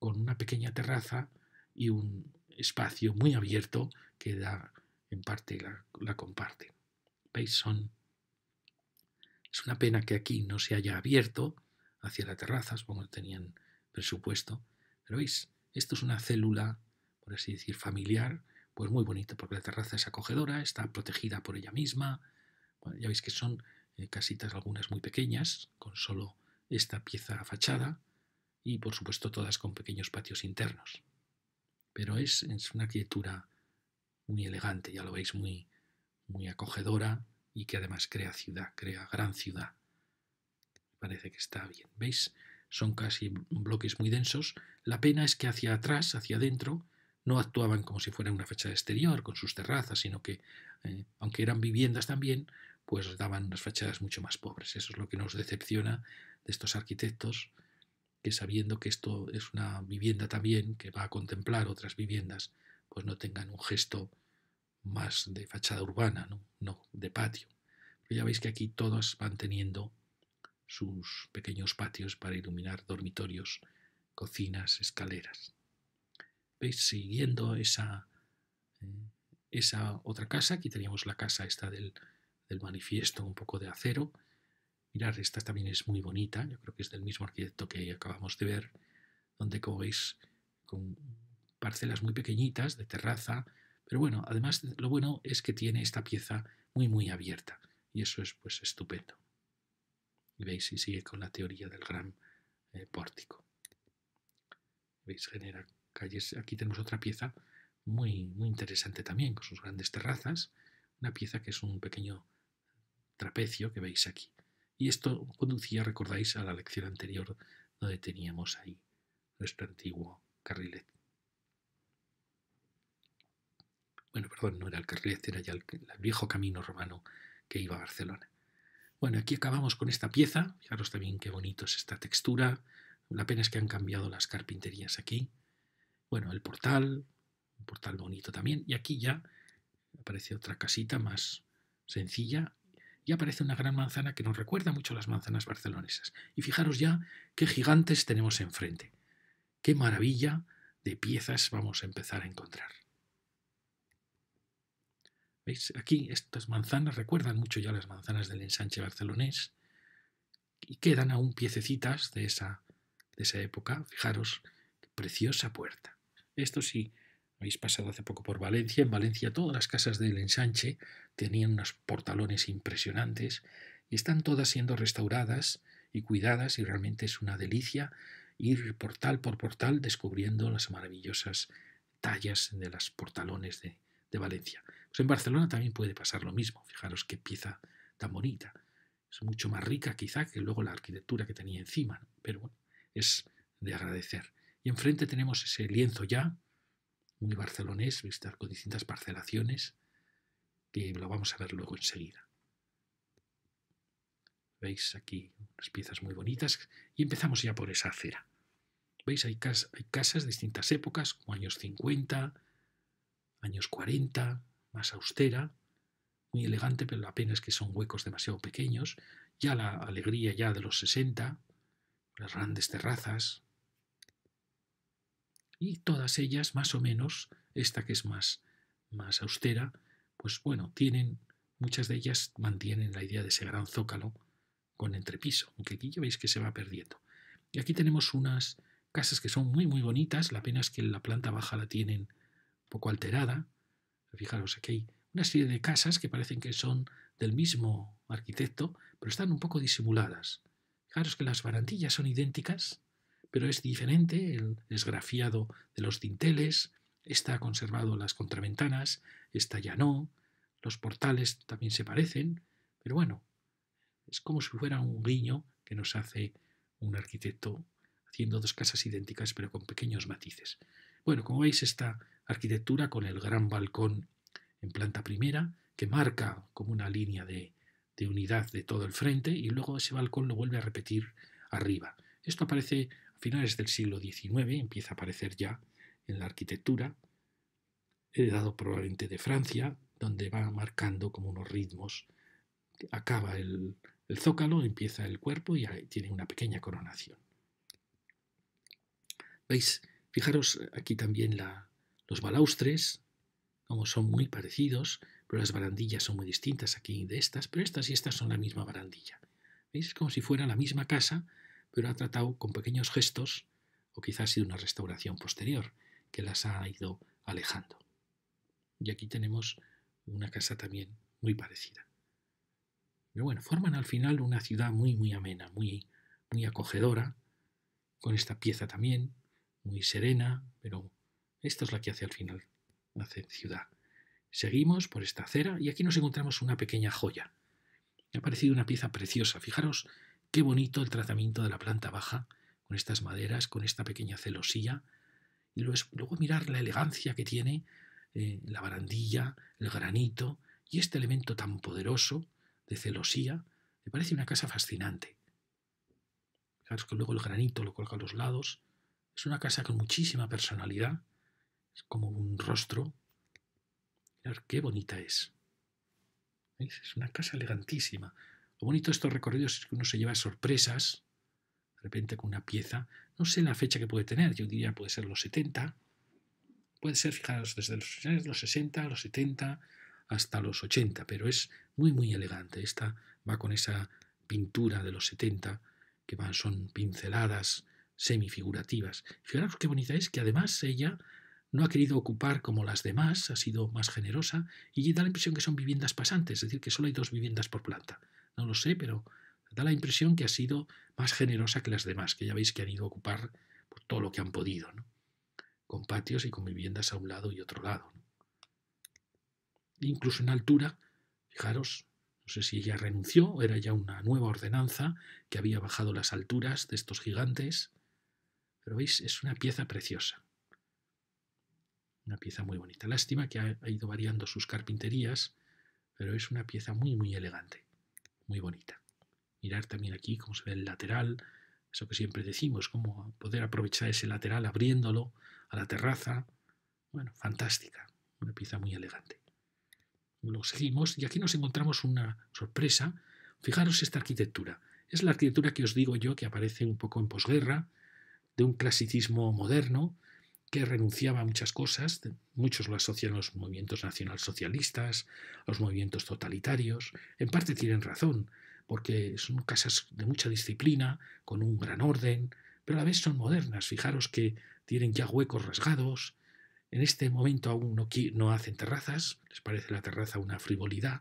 con una pequeña terraza y un espacio muy abierto que da, en parte, la, comparte. ¿Veis? Son... Es una pena que aquí no se haya abierto hacia la terraza, supongo que tenían presupuesto. Pero veis, esto es una célula, por así decir, familiar, pues muy bonito, porque la terraza es acogedora, está protegida por ella misma. ya veis que son eh, casitas algunas muy pequeñas, con solo esta pieza fachada y por supuesto todas con pequeños patios internos. Pero es, es una arquitectura muy elegante, ya lo veis, muy, muy acogedora y que además crea ciudad, crea gran ciudad. Parece que está bien. ¿Veis? Son casi bloques muy densos. La pena es que hacia atrás, hacia adentro, no actuaban como si fuera una fachada exterior con sus terrazas, sino que, eh, aunque eran viviendas también, pues daban unas fachadas mucho más pobres. Eso es lo que nos decepciona de estos arquitectos, que sabiendo que esto es una vivienda también, que va a contemplar otras viviendas, pues no tengan un gesto más de fachada urbana, no, no de patio. Pero ya veis que aquí todas van teniendo sus pequeños patios para iluminar dormitorios, cocinas, escaleras. ¿Veis? esa, eh, esa otra casa. Aquí teníamos la casa esta del, manifiesto, un poco de acero. Mirad, esta también es muy bonita, yo creo que es del mismo arquitecto que acabamos de ver, donde como veis, con parcelas muy pequeñitas de terraza, pero bueno, además lo bueno es que tiene esta pieza muy muy abierta y eso es pues estupendo. Y veis, si sigue con la teoría del gran eh, pórtico. Veis, genera Aquí tenemos otra pieza muy, muy interesante también, con sus grandes terrazas. Una pieza que es un pequeño trapecio que veis aquí. Y esto conducía, recordáis, a la lección anterior donde teníamos ahí nuestro antiguo carrilet. Bueno, perdón, no era el carrilet, era ya el, el viejo camino romano que iba a Barcelona. Bueno, aquí acabamos con esta pieza. Fijaros también qué bonito es esta textura. La pena es que han cambiado las carpinterías aquí. Bueno, el portal, un portal bonito también. Y aquí ya aparece otra casita más sencilla y aparece una gran manzana que nos recuerda mucho a las manzanas barcelonesas. Y fijaros ya qué gigantes tenemos enfrente. Qué maravilla de piezas vamos a empezar a encontrar. ¿Veis? Aquí estas manzanas recuerdan mucho ya las manzanas del ensanche barcelonés y quedan aún piececitas de esa, de esa época. Fijaros, qué preciosa puerta. Esto sí, habéis pasado hace poco por Valencia. En Valencia todas las casas del ensanche tenían unos portalones impresionantes y están todas siendo restauradas y cuidadas y realmente es una delicia ir portal por portal descubriendo las maravillosas tallas de las portalones de, de Valencia. Pues en Barcelona también puede pasar lo mismo. Fijaros qué pieza tan bonita. Es mucho más rica quizá que luego la arquitectura que tenía encima, pero bueno, es de agradecer. Y enfrente tenemos ese lienzo ya, muy barcelonés, con distintas parcelaciones, que lo vamos a ver luego enseguida. Veis aquí unas piezas muy bonitas y empezamos ya por esa acera. Veis, hay, casas de distintas épocas, como años 50, años 40, más austera, muy elegante, pero la pena es que son huecos demasiado pequeños. Ya la alegría ya de los 60, las grandes terrazas, y todas ellas más o menos, esta que es más, más austera, pues bueno, tienen, muchas de ellas mantienen la idea de ese gran zócalo con entrepiso, aunque aquí ya veis que se va perdiendo. Y aquí tenemos unas casas que son muy muy bonitas, la pena es que la planta baja la tienen un poco alterada, fijaros, aquí hay una serie de casas que parecen que son del mismo arquitecto, pero están un poco disimuladas. Fijaros que las barandillas son idénticas, pero es diferente el desgrafiado de los dinteles, está conservado las contraventanas, está ya no, los portales también se parecen, pero bueno, es como si fuera un guiño que nos hace un arquitecto haciendo dos casas idénticas pero con pequeños matices. Bueno, como veis esta arquitectura con el gran balcón en planta primera que marca como una línea de, de unidad de todo el frente y luego ese balcón lo vuelve a repetir arriba. Esto aparece finales del siglo XIX, empieza a aparecer ya en la arquitectura, heredado probablemente de Francia, donde va marcando como unos ritmos. Acaba el, zócalo, empieza el cuerpo y tiene una pequeña coronación. ¿Veis? Fijaros aquí también los balaustres, como son muy parecidos, pero las barandillas son muy distintas aquí de estas, pero estas y estas son la misma barandilla. ¿Veis? Es como si fuera la misma casa, pero ha tratado con pequeños gestos, o quizás ha sido una restauración posterior, que las ha ido alejando. Y aquí tenemos una casa también muy parecida. Pero bueno, forman al final una ciudad muy, muy amena, muy, muy acogedora, con esta pieza también, muy serena, pero esta es la que hace al final, hace ciudad. Seguimos por esta acera y aquí nos encontramos una pequeña joya. Me ha parecido una pieza preciosa. Fijaros Qué bonito el tratamiento de la planta baja, con estas maderas, con esta pequeña celosía. Y luego mirar la elegancia que tiene eh, la barandilla, el granito y este elemento tan poderoso de celosía. Me parece una casa fascinante. Fijaros que luego el granito lo colga a los lados. Es una casa con muchísima personalidad. Es como un rostro. qué bonita es. Es una casa elegantísima. Lo bonito de estos recorridos es que uno se lleva sorpresas, de repente con una pieza, no sé la fecha que puede tener, yo diría puede ser los 70, puede ser, fijaros, desde los, los 60, los 70 hasta los 80, pero es muy, muy elegante. Esta va con esa pintura de los 70, que van, son pinceladas semifigurativas. Fijaros qué bonita es, que además ella no ha querido ocupar como las demás, ha sido más generosa y da la impresión que son viviendas pasantes, es decir, que solo hay dos viviendas por planta. No lo sé, pero da la impresión que ha sido más generosa que las demás, que ya veis que han ido a ocupar pues, todo lo que han podido, con patios y con viviendas a un lado y otro lado. Incluso en altura, fijaros, no sé si ella renunció, era ya una nueva ordenanza que había bajado las alturas de estos gigantes, pero veis, es una pieza preciosa. Una pieza muy bonita. Lástima que ha ido variando sus carpinterías, pero es una pieza muy, muy elegante muy bonita. Mirar también aquí cómo se ve el lateral, eso que siempre decimos, cómo poder aprovechar ese lateral abriéndolo a la terraza. Bueno, fantástica, una pieza muy elegante. Lo seguimos y aquí nos encontramos una sorpresa. Fijaros esta arquitectura. Es la arquitectura que os digo yo que aparece un poco en posguerra, de un clasicismo moderno, que renunciaba a muchas cosas, muchos lo asocian a los movimientos nacionalsocialistas, a los movimientos totalitarios, en parte tienen razón, porque son casas de mucha disciplina, con un gran orden, pero a la vez son modernas, fijaros que tienen ya huecos rasgados, en este momento aún no, no hacen terrazas, les parece la terraza una frivolidad,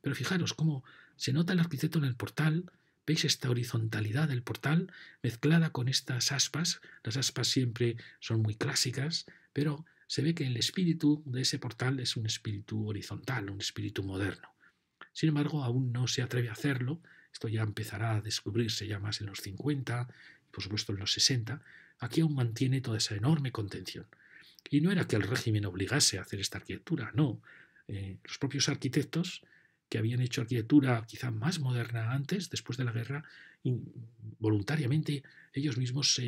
pero fijaros cómo se nota el arquitecto en el portal, ¿Veis esta horizontalidad del portal mezclada con estas aspas? Las aspas siempre son muy clásicas, pero se ve que el espíritu de ese portal es un espíritu horizontal, un espíritu moderno. Sin embargo, aún no se atreve a hacerlo. Esto ya empezará a descubrirse ya más en los 50 y por supuesto en los 60. Aquí aún mantiene toda esa enorme contención. Y no era que el régimen obligase a hacer esta arquitectura, no. Eh, los propios arquitectos que habían hecho arquitectura quizá más moderna antes, después de la guerra, voluntariamente ellos mismos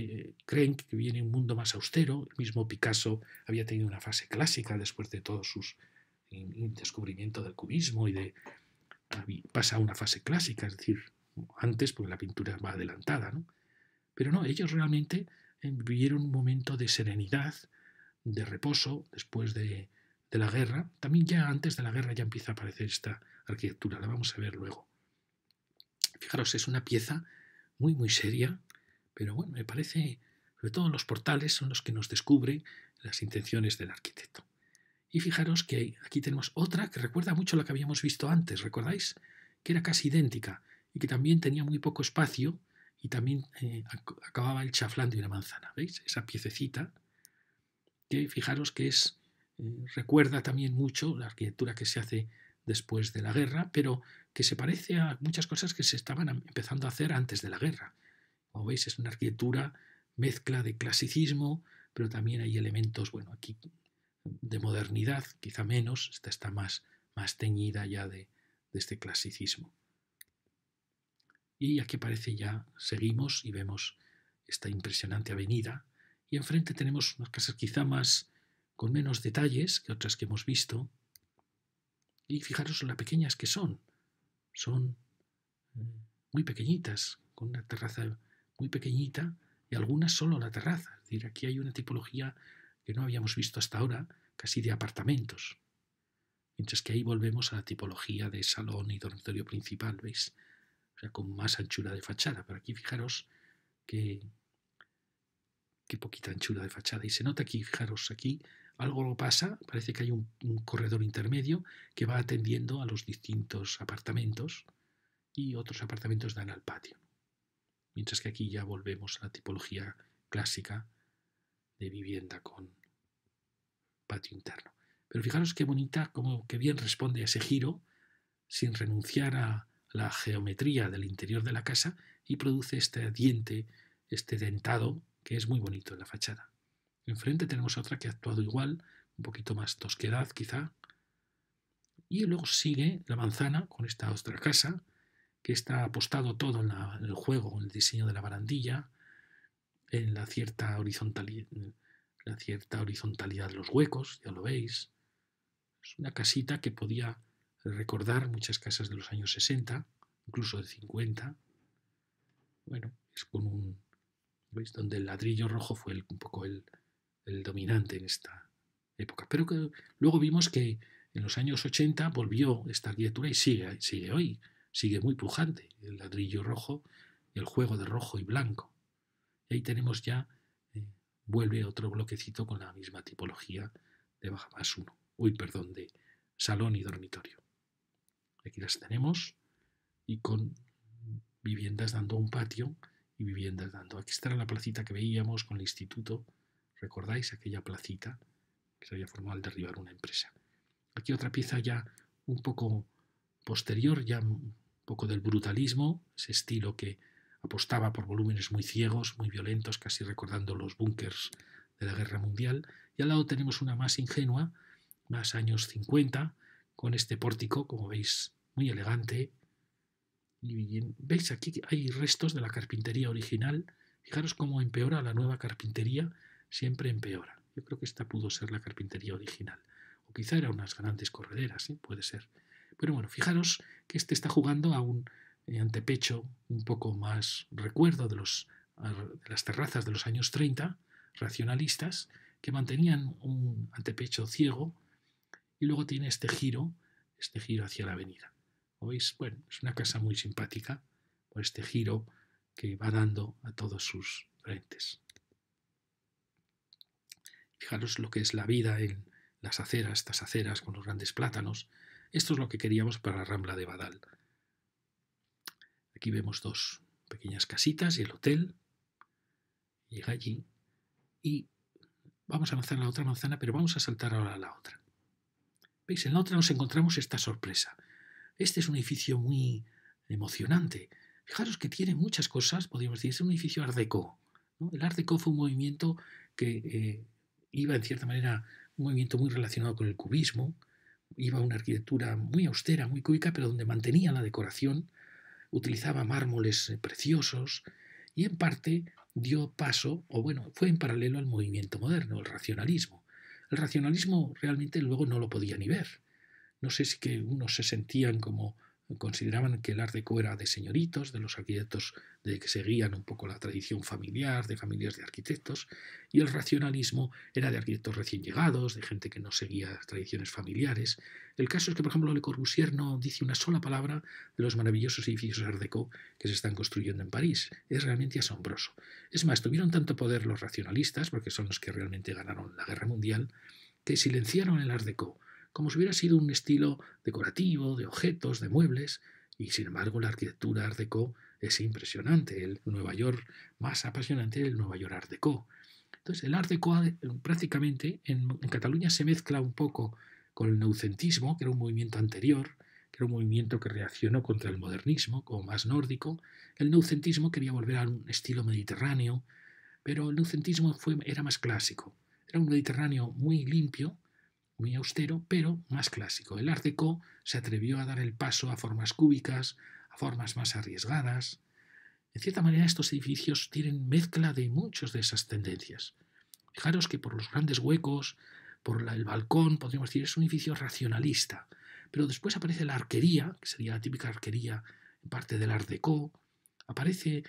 creen que viene un mundo más austero. El mismo Picasso había tenido una fase clásica después de todos sus descubrimientos del cubismo y de pasa a una fase clásica, es decir, antes porque la pintura va adelantada, Pero no, ellos realmente eh, vivieron un momento de serenidad, de reposo después de la guerra. También ya antes de la guerra ya empieza a aparecer esta arquitectura, la vamos a ver luego. Fijaros, es una pieza muy, muy seria, pero bueno, me parece, sobre todo los portales son los que nos descubren las intenciones del arquitecto. Y fijaros que aquí tenemos otra que recuerda mucho a la que habíamos visto antes, ¿recordáis? Que era casi idéntica y que también tenía muy poco espacio y también eh, acababa el chaflán de una manzana, ¿veis? Esa piececita que fijaros que es, eh, recuerda también mucho la arquitectura que se hace después de la guerra, pero que se parece a muchas cosas que se estaban empezando a hacer antes de la guerra. Como veis, es una arquitectura mezcla de clasicismo, pero también hay elementos, bueno, aquí de modernidad, quizá menos, esta está más, más teñida ya de, de este clasicismo. Y aquí parece ya, seguimos y vemos esta impresionante avenida. Y enfrente tenemos unas casas quizá más con menos detalles que otras que hemos visto, y fijaros las pequeñas que son. Son muy pequeñitas, con una terraza muy pequeñita y algunas solo la terraza. Es decir, aquí hay una tipología que no habíamos visto hasta ahora, casi de apartamentos. Mientras que ahí volvemos a la tipología de salón y dormitorio principal, ¿veis? O sea, con más anchura de fachada. Pero aquí fijaros que qué poquita anchura de fachada. Y se nota aquí, fijaros, aquí algo pasa, parece que hay un, corredor intermedio que va atendiendo a los distintos apartamentos y otros apartamentos dan al patio. Mientras que aquí ya volvemos a la tipología clásica de vivienda con patio interno. Pero fijaros qué bonita, cómo que bien responde a ese giro, sin renunciar a la geometría del interior de la casa y produce este diente, este dentado, que es muy bonito en la fachada. Enfrente tenemos otra que ha actuado igual, un poquito más tosquedad quizá. Y luego sigue la manzana con esta otra casa, que está apostado todo en, el juego, en el diseño de la barandilla, en la cierta, horizontalidad, la cierta horizontalidad de los huecos, ya lo veis. Es una casita que podía recordar muchas casas de los años 60, incluso de 50. Bueno, es con un... ¿Veis? Donde el ladrillo rojo fue el, un poco el, el dominante en esta época. Pero que luego vimos que en los años 80 volvió esta arquitectura y sigue, sigue hoy, sigue muy pujante, el ladrillo rojo y el juego de rojo y blanco. Y ahí tenemos ya, eh, vuelve otro bloquecito con la misma tipología de baja más uno, uy, perdón, de salón y dormitorio. Aquí las tenemos y con viviendas dando un patio y viviendas dando. Aquí estará la placita que veíamos con el instituto ¿Recordáis aquella placita que se había formado al derribar una empresa? Aquí otra pieza ya un poco posterior, ya un poco del brutalismo, ese estilo que apostaba por volúmenes muy ciegos, muy violentos, casi recordando los búnkers de la Guerra Mundial. Y al lado tenemos una más ingenua, más años 50, con este pórtico, como veis, muy elegante. Y veis aquí hay restos de la carpintería original. Fijaros cómo empeora la nueva carpintería siempre empeora. Yo creo que esta pudo ser la carpintería original. O quizá era unas grandes correderas, puede ser. Pero bueno, fijaros que este está jugando a un eh, antepecho un poco más recuerdo de, los, las terrazas de los años 30, racionalistas, que mantenían un antepecho ciego y luego tiene este giro, este giro hacia la avenida. veis? Bueno, es una casa muy simpática por este giro que va dando a todos sus frentes. Fijaros lo que es la vida en las aceras, estas aceras con los grandes plátanos. Esto es lo que queríamos para la Rambla de Badal. Aquí vemos dos pequeñas casitas y el hotel. Llega allí y vamos a lanzar la otra manzana, pero vamos a saltar ahora a la otra. ¿Veis? En la otra nos encontramos esta sorpresa. Este es un edificio muy emocionante. Fijaros que tiene muchas cosas, podríamos decir, es un edificio Art Deco. El Art Deco fue un movimiento que eh, iba en cierta manera un movimiento muy relacionado con el cubismo, iba una arquitectura muy austera, muy cúbica, pero donde mantenía la decoración, utilizaba mármoles eh, preciosos y en parte dio paso, o bueno, fue en paralelo al movimiento moderno, el racionalismo. El racionalismo realmente luego no lo podía ni ver. No sé si que unos se sentían como consideraban que el Art Deco era de señoritos, de los arquitectos de que seguían un poco la tradición familiar, de familias de arquitectos, y el racionalismo era de arquitectos recién llegados, de gente que no seguía tradiciones familiares. El caso es que, por ejemplo, Le Corbusier no dice una sola palabra de los maravillosos edificios Art Deco que se están construyendo en París. Es realmente asombroso. Es más, tuvieron tanto poder los racionalistas, porque son los que realmente ganaron la guerra mundial, que silenciaron el Art Deco como si hubiera sido un estilo decorativo, de objetos, de muebles, y sin embargo la arquitectura Art Deco es impresionante, el Nueva York más apasionante el Nueva York Art Deco. Entonces el Art Deco prácticamente en, Cataluña se mezcla un poco con el noucentismo, que era un movimiento anterior, que era un movimiento que reaccionó contra el modernismo, como más nórdico. El noucentismo quería volver a un estilo mediterráneo, pero el noucentismo fue, era más clásico. Era un mediterráneo muy limpio, muy austero, pero más clásico. El Art Deco se atrevió a dar el paso a formas cúbicas, a formas más arriesgadas. En cierta manera, estos edificios tienen mezcla de muchas de esas tendencias. Fijaros que por los grandes huecos, por el balcón, podríamos decir, es un edificio racionalista. Pero después aparece la arquería, que sería la típica arquería en parte del Art Deco. Aparecen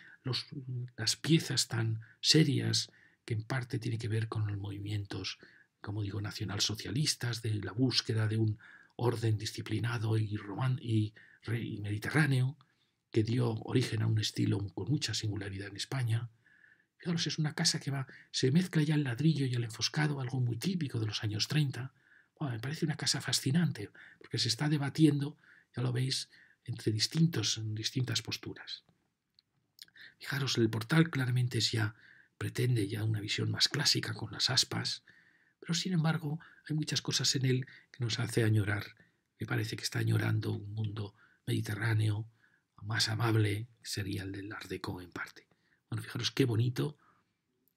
las piezas tan serias que en parte tiene que ver con los movimientos como digo, nacionalsocialistas, de la búsqueda de un orden disciplinado y, román y, mediterráneo, que dio origen a un estilo con mucha singularidad en España. Fijaros, es una casa que va, se mezcla ya el ladrillo y el enfoscado, algo muy típico de los años 30. me parece una casa fascinante, porque se está debatiendo, ya lo veis, entre distintos, distintas posturas. Fijaros, el portal claramente ya, pretende ya una visión más clásica con las aspas, pero sin embargo hay muchas cosas en él que nos hace añorar. Me parece que está añorando un mundo mediterráneo más amable, sería el del Art en parte. Bueno, fijaros qué bonito.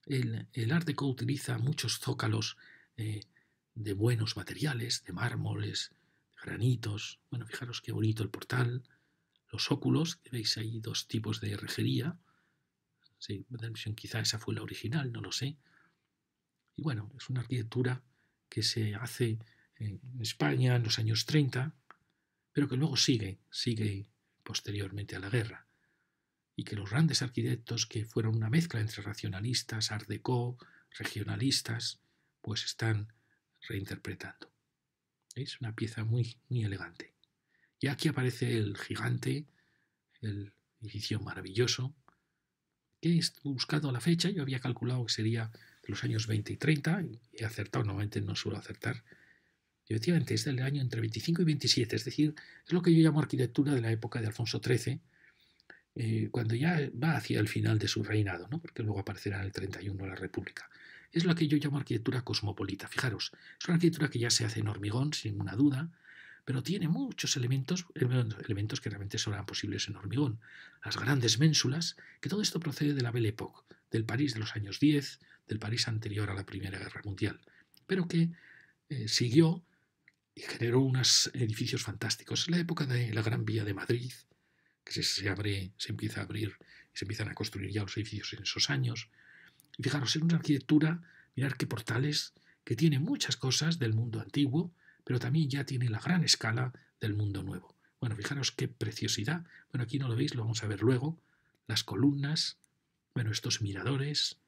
El, el Art utiliza muchos zócalos eh, de buenos materiales, de mármoles, granitos. Bueno, fijaros qué bonito el portal. Los óculos, veis ahí dos tipos de rejería. quizá esa fue la original, no lo sé. Y bueno, es una arquitectura que se hace en España en los años 30, pero que luego sigue, sigue posteriormente a la guerra. Y que los grandes arquitectos, que fueron una mezcla entre racionalistas, art regionalistas, pues están reinterpretando. Es una pieza muy, muy elegante. Y aquí aparece el gigante, el edificio maravilloso, que he buscado a la fecha, yo había calculado que sería los años 20 y 30, he acertado, normalmente no suelo acertar, efectivamente es antes del año entre 25 y 27, es decir, es lo que yo llamo arquitectura de la época de Alfonso XIII, eh, cuando ya va hacia el final de su reinado, ¿no? porque luego aparecerá en el 31 la República. Es lo que yo llamo arquitectura cosmopolita. Fijaros, es una arquitectura que ya se hace en hormigón, sin ninguna duda, pero tiene muchos elementos, eh, elementos que realmente son posibles en hormigón. Las grandes ménsulas, que todo esto procede de la Belle Époque, del París de los años 10, del París anterior a la Primera Guerra Mundial, pero que eh, siguió y generó unos edificios fantásticos. Es la época de la Gran Vía de Madrid, que se, abre, se empieza a abrir y se empiezan a construir ya los edificios en esos años. Y fijaros, es una arquitectura, mirar qué portales, que tiene muchas cosas del mundo antiguo, pero también ya tiene la gran escala del mundo nuevo. Bueno, fijaros qué preciosidad. Bueno, aquí no lo veis, lo vamos a ver luego. Las columnas, bueno, estos miradores,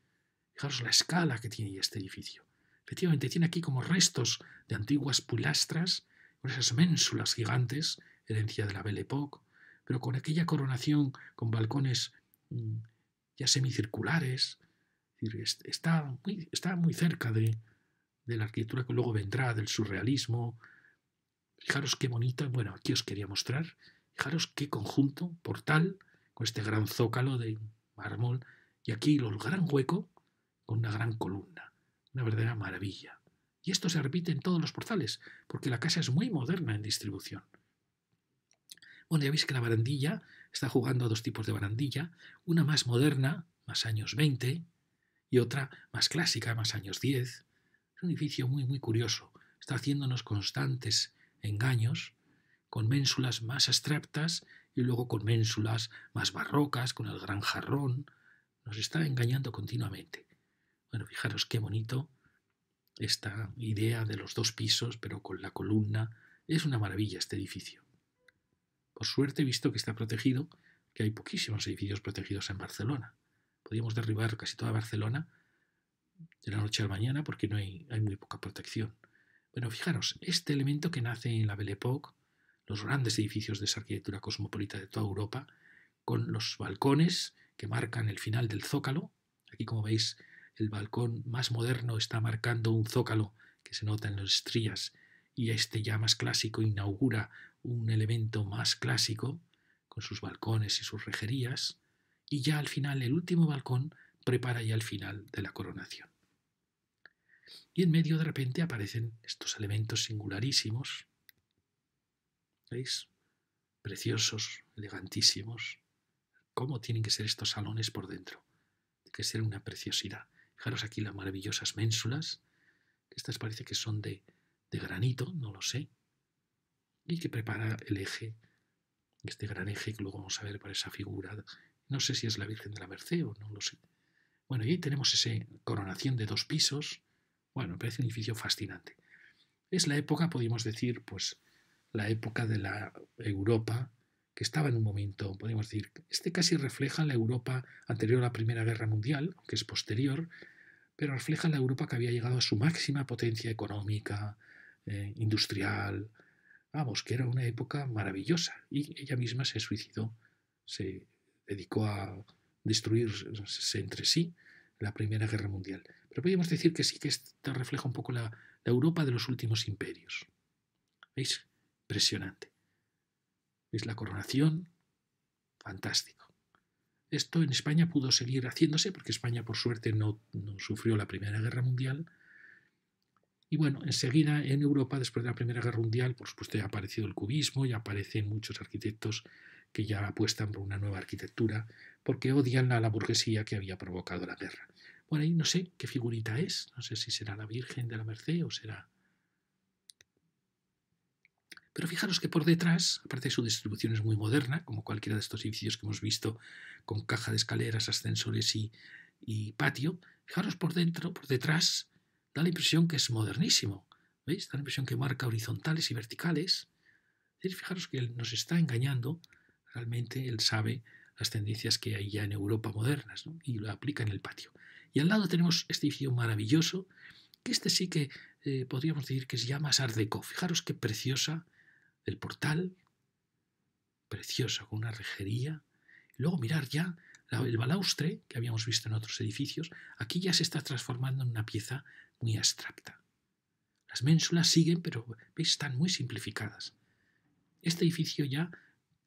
Fijaros la escala que tiene este edificio. Efectivamente, tiene aquí como restos de antiguas pilastras, con esas ménsulas gigantes, herencia de la Belle Époque, pero con aquella coronación con balcones mm, ya semicirculares. Está muy, muy cerca de, la arquitectura que luego vendrá, del surrealismo. Fijaros qué bonita, bueno, aquí os quería mostrar, fijaros qué conjunto, portal, con este gran zócalo de mármol, y aquí el gran hueco, una gran columna, una verdadera maravilla. Y esto se repite en todos los portales, porque la casa es muy moderna en distribución. Bueno, ya veis que la barandilla está jugando a dos tipos de barandilla, una más moderna, más años 20, y otra más clásica, más años 10. Es un edificio muy, muy curioso. Está haciéndonos constantes engaños, con ménsulas más abstractas y luego con ménsulas más barrocas, con el gran jarrón. Nos está engañando continuamente. Bueno, fijaros qué bonito esta idea de los dos pisos, pero con la columna. Es una maravilla este edificio. Por suerte, visto que está protegido, que hay poquísimos edificios protegidos en Barcelona. Podríamos derribar casi toda Barcelona de la noche a la mañana porque no hay, hay muy poca protección. Bueno, fijaros, este elemento que nace en la Belle Époque, los grandes edificios de esa arquitectura cosmopolita de toda Europa, con los balcones que marcan el final del zócalo. Aquí, como veis, el balcón más moderno está marcando un zócalo que se nota en las estrías y este ya más clásico inaugura un elemento más clásico con sus balcones y sus rejerías y ya al final el último balcón prepara ya el final de la coronación. Y en medio de repente aparecen estos elementos singularísimos, ¿veis? Preciosos, elegantísimos. ¿Cómo tienen que ser estos salones por dentro? Tiene que ser una preciosidad. Fijaros aquí las maravillosas ménsulas. Estas parece que son de, granito, no lo sé. Y que prepara el eje, este gran eje que luego vamos a ver para esa figura. No sé si es la Virgen de la Merced o no lo sé. Bueno, y ahí tenemos esa coronación de dos pisos. Bueno, parece un edificio fascinante. Es la época, podríamos decir, pues la época de la Europa que estaba en un momento, podemos decir, este casi refleja la Europa anterior a la Primera Guerra Mundial, que es posterior, pero refleja la Europa que había llegado a su máxima potencia económica, eh, industrial. Vamos, que era una época maravillosa. Y ella misma se suicidó, se dedicó a destruirse entre sí la Primera Guerra Mundial. Pero podríamos decir que sí que esto refleja un poco la, la Europa de los últimos imperios. ¿Veis? Impresionante es la coronación. Fantástico. Esto en España pudo seguir haciéndose porque España por suerte no, sufrió la Primera Guerra Mundial. Y bueno, enseguida en Europa, después de la Primera Guerra Mundial, por supuesto ya ha aparecido el cubismo y aparecen muchos arquitectos que ya apuestan por una nueva arquitectura porque odian a la burguesía que había provocado la guerra. Bueno, ahí no sé qué figurita es, no sé si será la Virgen de la Merced o será pero fijaros que por detrás, aparte de su distribución es muy moderna, como cualquiera de estos edificios que hemos visto, con caja de escaleras, ascensores y, patio, fijaros por dentro, por detrás, da la impresión que es modernísimo. ¿Veis? Da la impresión que marca horizontales y verticales. fijaros que él nos está engañando. Realmente él sabe las tendencias que hay ya en Europa modernas y lo aplica en el patio. Y al lado tenemos este edificio maravilloso, que este sí que eh, podríamos decir que es ya más Fijaros qué preciosa el portal, precioso, con una rejería. Luego mirar ya el balaustre que habíamos visto en otros edificios, aquí ya se está transformando en una pieza muy abstracta. Las ménsulas siguen, pero están muy simplificadas. Este edificio ya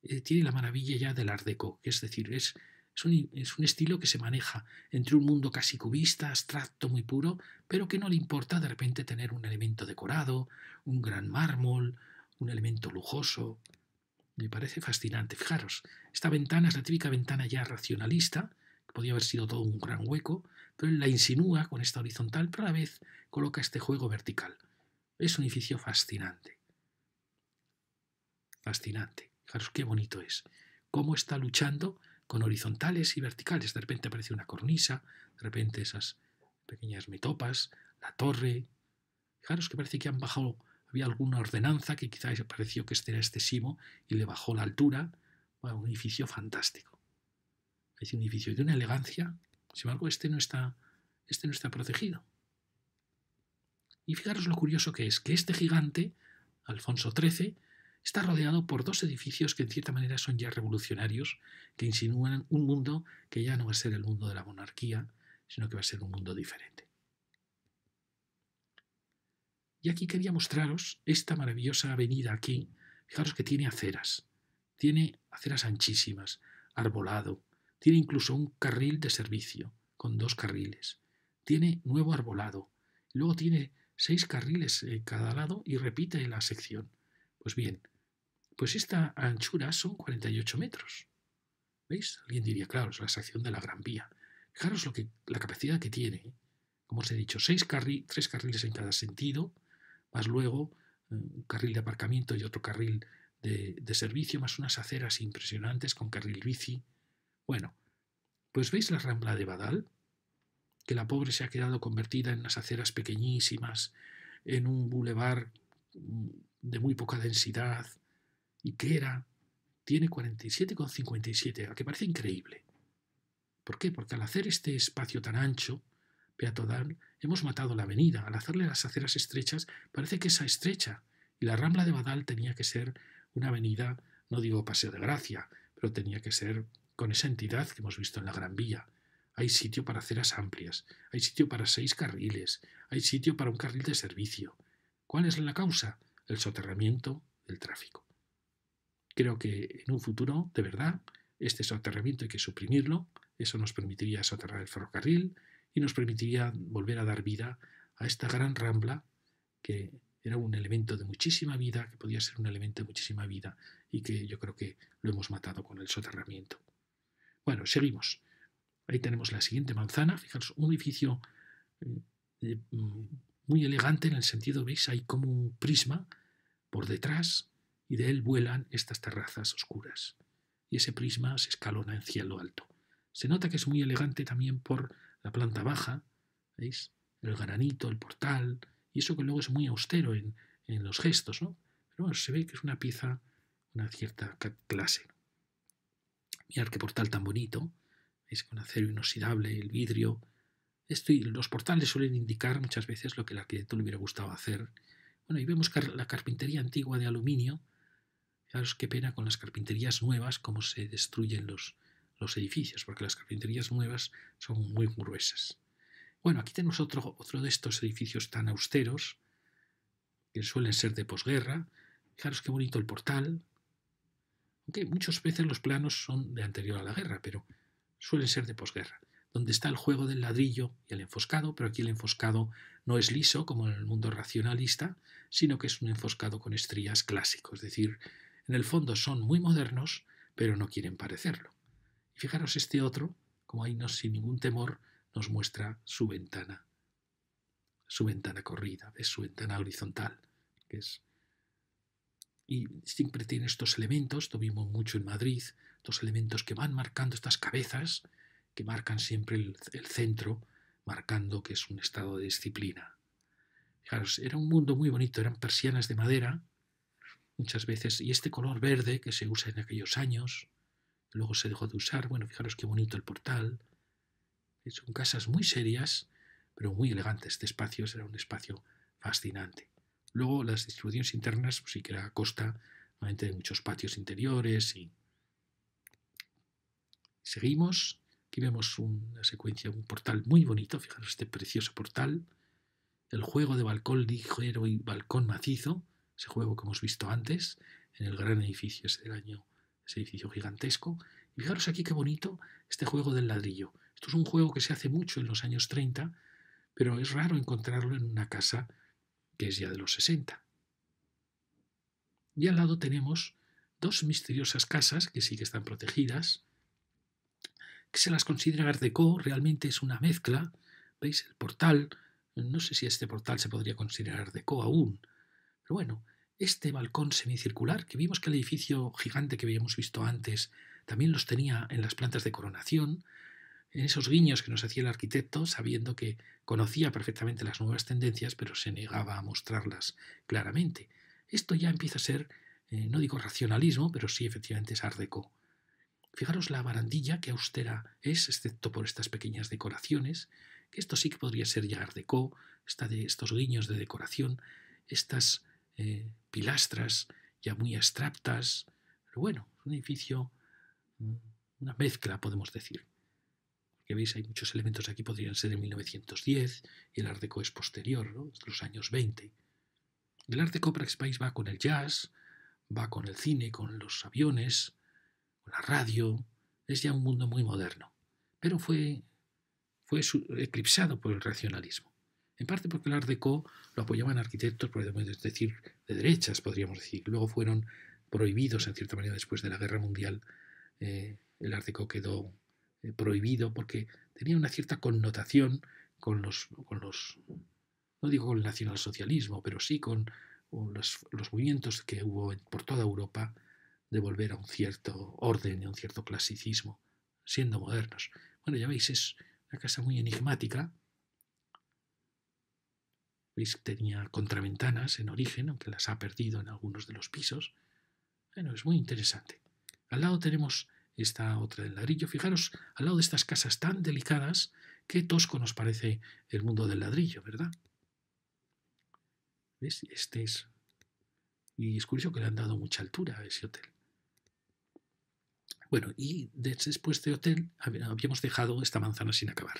eh, tiene la maravilla ya del Art Deco, es decir, es, es un estilo que se maneja entre un mundo casi cubista, abstracto, muy puro, pero que no le importa de repente tener un elemento decorado, un gran mármol, un elemento lujoso. Me parece fascinante. Fijaros, esta ventana es la típica ventana ya racionalista, que podía haber sido todo un gran hueco, pero la insinúa con esta horizontal, pero a la vez coloca este juego vertical. Es un edificio fascinante. Fascinante. Fijaros qué bonito es. Cómo está luchando con horizontales y verticales. De repente aparece una cornisa, de repente esas pequeñas metopas, la torre. Fijaros que parece que han bajado había alguna ordenanza que quizás pareció que este era excesivo y le bajó la altura. Bueno, un edificio fantástico. Es un edificio de una elegancia. Sin embargo, este no está, este no está protegido. Y fijaros lo curioso que es, que este gigante, Alfonso XIII, está rodeado por dos edificios que en cierta manera son ya revolucionarios, que insinúan un mundo que ya no va a ser el mundo de la monarquía, sino que va a ser un mundo diferente. Y aquí quería mostraros esta maravillosa avenida aquí. Fijaros que tiene aceras, tiene aceras anchísimas, arbolado, tiene incluso un carril de servicio con dos carriles, tiene nuevo arbolado, luego tiene seis carriles en cada lado y repite la sección. Pues bien, pues esta anchura son 48 metros. ¿Veis? Alguien diría, claro, es la sección de la Gran Vía. Fijaros lo que, la capacidad que tiene. ¿eh? Como os he dicho, seis tres carriles en cada sentido, más luego eh, un carril de aparcamiento y otro carril de, servicio, más unas aceras impresionantes con carril bici. Bueno, pues veis la rambla de Badal, que la pobre se ha quedado convertida en unas aceras pequeñísimas, en un bulevar mm, de muy poca densidad, y que era, tiene 47,57, a que parece increíble. ¿Por qué? Porque al hacer este espacio tan ancho, peatonal, hemos matado la avenida. Al hacerle las aceras estrechas, parece que esa estrecha. Y la Rambla de Badal tenía que ser una avenida, no digo paseo de gracia, pero tenía que ser con esa entidad que hemos visto en la Gran Vía. Hay sitio para aceras amplias, hay sitio para seis carriles, hay sitio para un carril de servicio. ¿Cuál es la causa? El soterramiento del tráfico. Creo que en un futuro, de verdad, este soterramiento hay que suprimirlo. Eso nos permitiría soterrar el ferrocarril, y nos permitiría volver a dar vida a esta gran rambla que era un elemento de muchísima vida, que podía ser un elemento de muchísima vida y que yo creo que lo hemos matado con el soterramiento. Bueno, seguimos. Ahí tenemos la siguiente manzana. Fijaros, un edificio eh, eh, mm, muy elegante en el sentido, veis, hay como un prisma por detrás y de él vuelan estas terrazas oscuras. Y ese prisma se escalona en cielo alto. Se nota que es muy elegante también por la planta baja, ¿veis? El granito, el portal, y eso que luego es muy austero en, los gestos, ¿no? Pero bueno, se ve que es una pieza, una cierta clase. Mirad qué portal tan bonito, es Con acero inoxidable, el vidrio. Esto los portales suelen indicar muchas veces lo que el arquitecto le hubiera gustado hacer. Bueno, y vemos la carpintería antigua de aluminio. Fijaros qué pena con las carpinterías nuevas, cómo se destruyen los, los edificios, porque las carpinterías nuevas son muy gruesas. Bueno, aquí tenemos otro, de estos edificios tan austeros, que suelen ser de posguerra. Fijaros qué bonito el portal. Aunque muchas veces los planos son de anterior a la guerra, pero suelen ser de posguerra. Donde está el juego del ladrillo y el enfoscado, pero aquí el enfoscado no es liso como en el mundo racionalista, sino que es un enfoscado con estrías clásico. Es decir, en el fondo son muy modernos, pero no quieren parecerlo. Y fijaros, este otro, como ahí no, sin ningún temor, nos muestra su ventana, su ventana corrida, es su ventana horizontal, que y siempre tiene estos elementos, tuvimos mucho en Madrid, estos elementos que van marcando estas cabezas, que marcan siempre el, el, centro, marcando que es un estado de disciplina. Fijaros, era un mundo muy bonito, eran persianas de madera, muchas veces, y este color verde que se usa en aquellos años, luego se dejó de usar. Bueno, fijaros qué bonito el portal. Son casas muy serias, pero muy elegantes. Este espacio era un espacio fascinante. Luego las distribuciones internas pues, sí que era a costa de muchos patios interiores y seguimos. Aquí vemos una secuencia, un portal muy bonito, fijaros este precioso portal. El juego de balcón ligero y balcón macizo, ese juego que hemos visto antes en el gran edificio ese del año ese edificio gigantesco. Y fijaros aquí qué bonito este juego del ladrillo. Esto es un juego que se hace mucho en los años 30, pero es raro encontrarlo en una casa que es ya de los 60. Y al lado tenemos dos misteriosas casas que sí que están protegidas, que se las considera Art Deco, realmente es una mezcla. ¿Veis? El portal, no sé si este portal se podría considerar Art Deco aún, pero bueno, este balcón semicircular, que vimos que el edificio gigante que habíamos visto antes también los tenía en las plantas de coronación, en esos guiños que nos hacía el arquitecto, sabiendo que conocía perfectamente las nuevas tendencias, pero se negaba a mostrarlas claramente. Esto ya empieza a ser, eh, no digo racionalismo, pero sí efectivamente es art Fijaros la barandilla, que austera es, excepto por estas pequeñas decoraciones, que esto sí que podría ser ya art deco, de estos guiños de decoración, estas eh, pilastras ya muy abstractas, pero bueno, es un edificio, mm, una mezcla, podemos decir. Que veis, hay muchos elementos aquí, podrían ser de 1910, y el Art Deco es posterior, los años 20. El Art Deco Prax va con el jazz, va con el cine, con los aviones, con la radio, es ya un mundo muy moderno, pero fue, fue eclipsado por el racionalismo. En parte porque el Art Deco lo apoyaban arquitectos, es decir, de derechas, podríamos decir. Luego fueron prohibidos, en cierta manera, después de la Guerra Mundial. Eh, el Art Deco quedó eh, prohibido porque tenía una cierta connotación con los, los no digo con el nacionalsocialismo, pero sí con, los, movimientos que hubo por toda Europa de volver a un cierto orden y a un cierto clasicismo, siendo modernos. Bueno, ya veis, es una casa muy enigmática, Veis que tenía contraventanas en origen, aunque las ha perdido en algunos de los pisos. Bueno, es muy interesante. Al lado tenemos esta otra del ladrillo. Fijaros, al lado de estas casas tan delicadas, qué tosco nos parece el mundo del ladrillo, ¿verdad? ¿Ves? Este es... Y es curioso que le han dado mucha altura a ese hotel. Bueno, y después de este hotel habíamos dejado esta manzana sin acabar.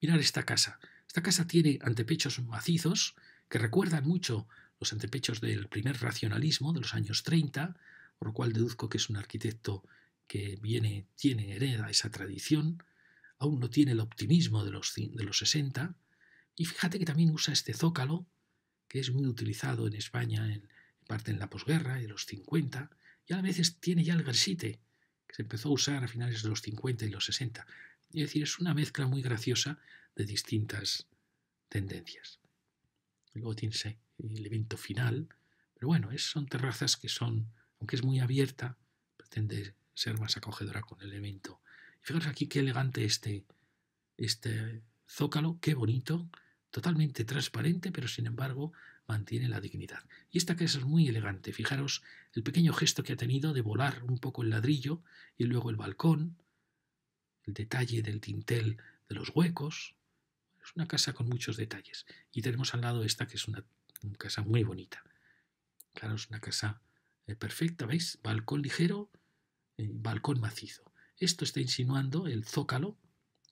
Mirar esta casa. Esta casa tiene antepechos macizos que recuerdan mucho los antepechos del primer racionalismo de los años 30, por lo cual deduzco que es un arquitecto que viene, tiene, hereda esa tradición, aún no tiene el optimismo de los, de los 60, y fíjate que también usa este zócalo, que es muy utilizado en España, en, parte en la posguerra, de los 50, y a veces tiene ya el Gersite, que se empezó a usar a finales de los 50 y los 60. Es decir, es una mezcla muy graciosa de distintas tendencias. Luego tienes el elemento final, pero bueno, es, son terrazas que son, aunque es muy abierta, pretende ser más acogedora con el elemento. fijaros aquí qué elegante este, este zócalo, qué bonito, totalmente transparente, pero sin embargo mantiene la dignidad. Y esta casa es muy elegante. Fijaros el pequeño gesto que ha tenido de volar un poco el ladrillo y luego el balcón, el detalle del tintel de los huecos, es una casa con muchos detalles. Y tenemos al lado esta, que es una, casa muy bonita. Claro, es una casa eh, perfecta, ¿veis? Balcón ligero, eh, balcón macizo. Esto está insinuando el zócalo,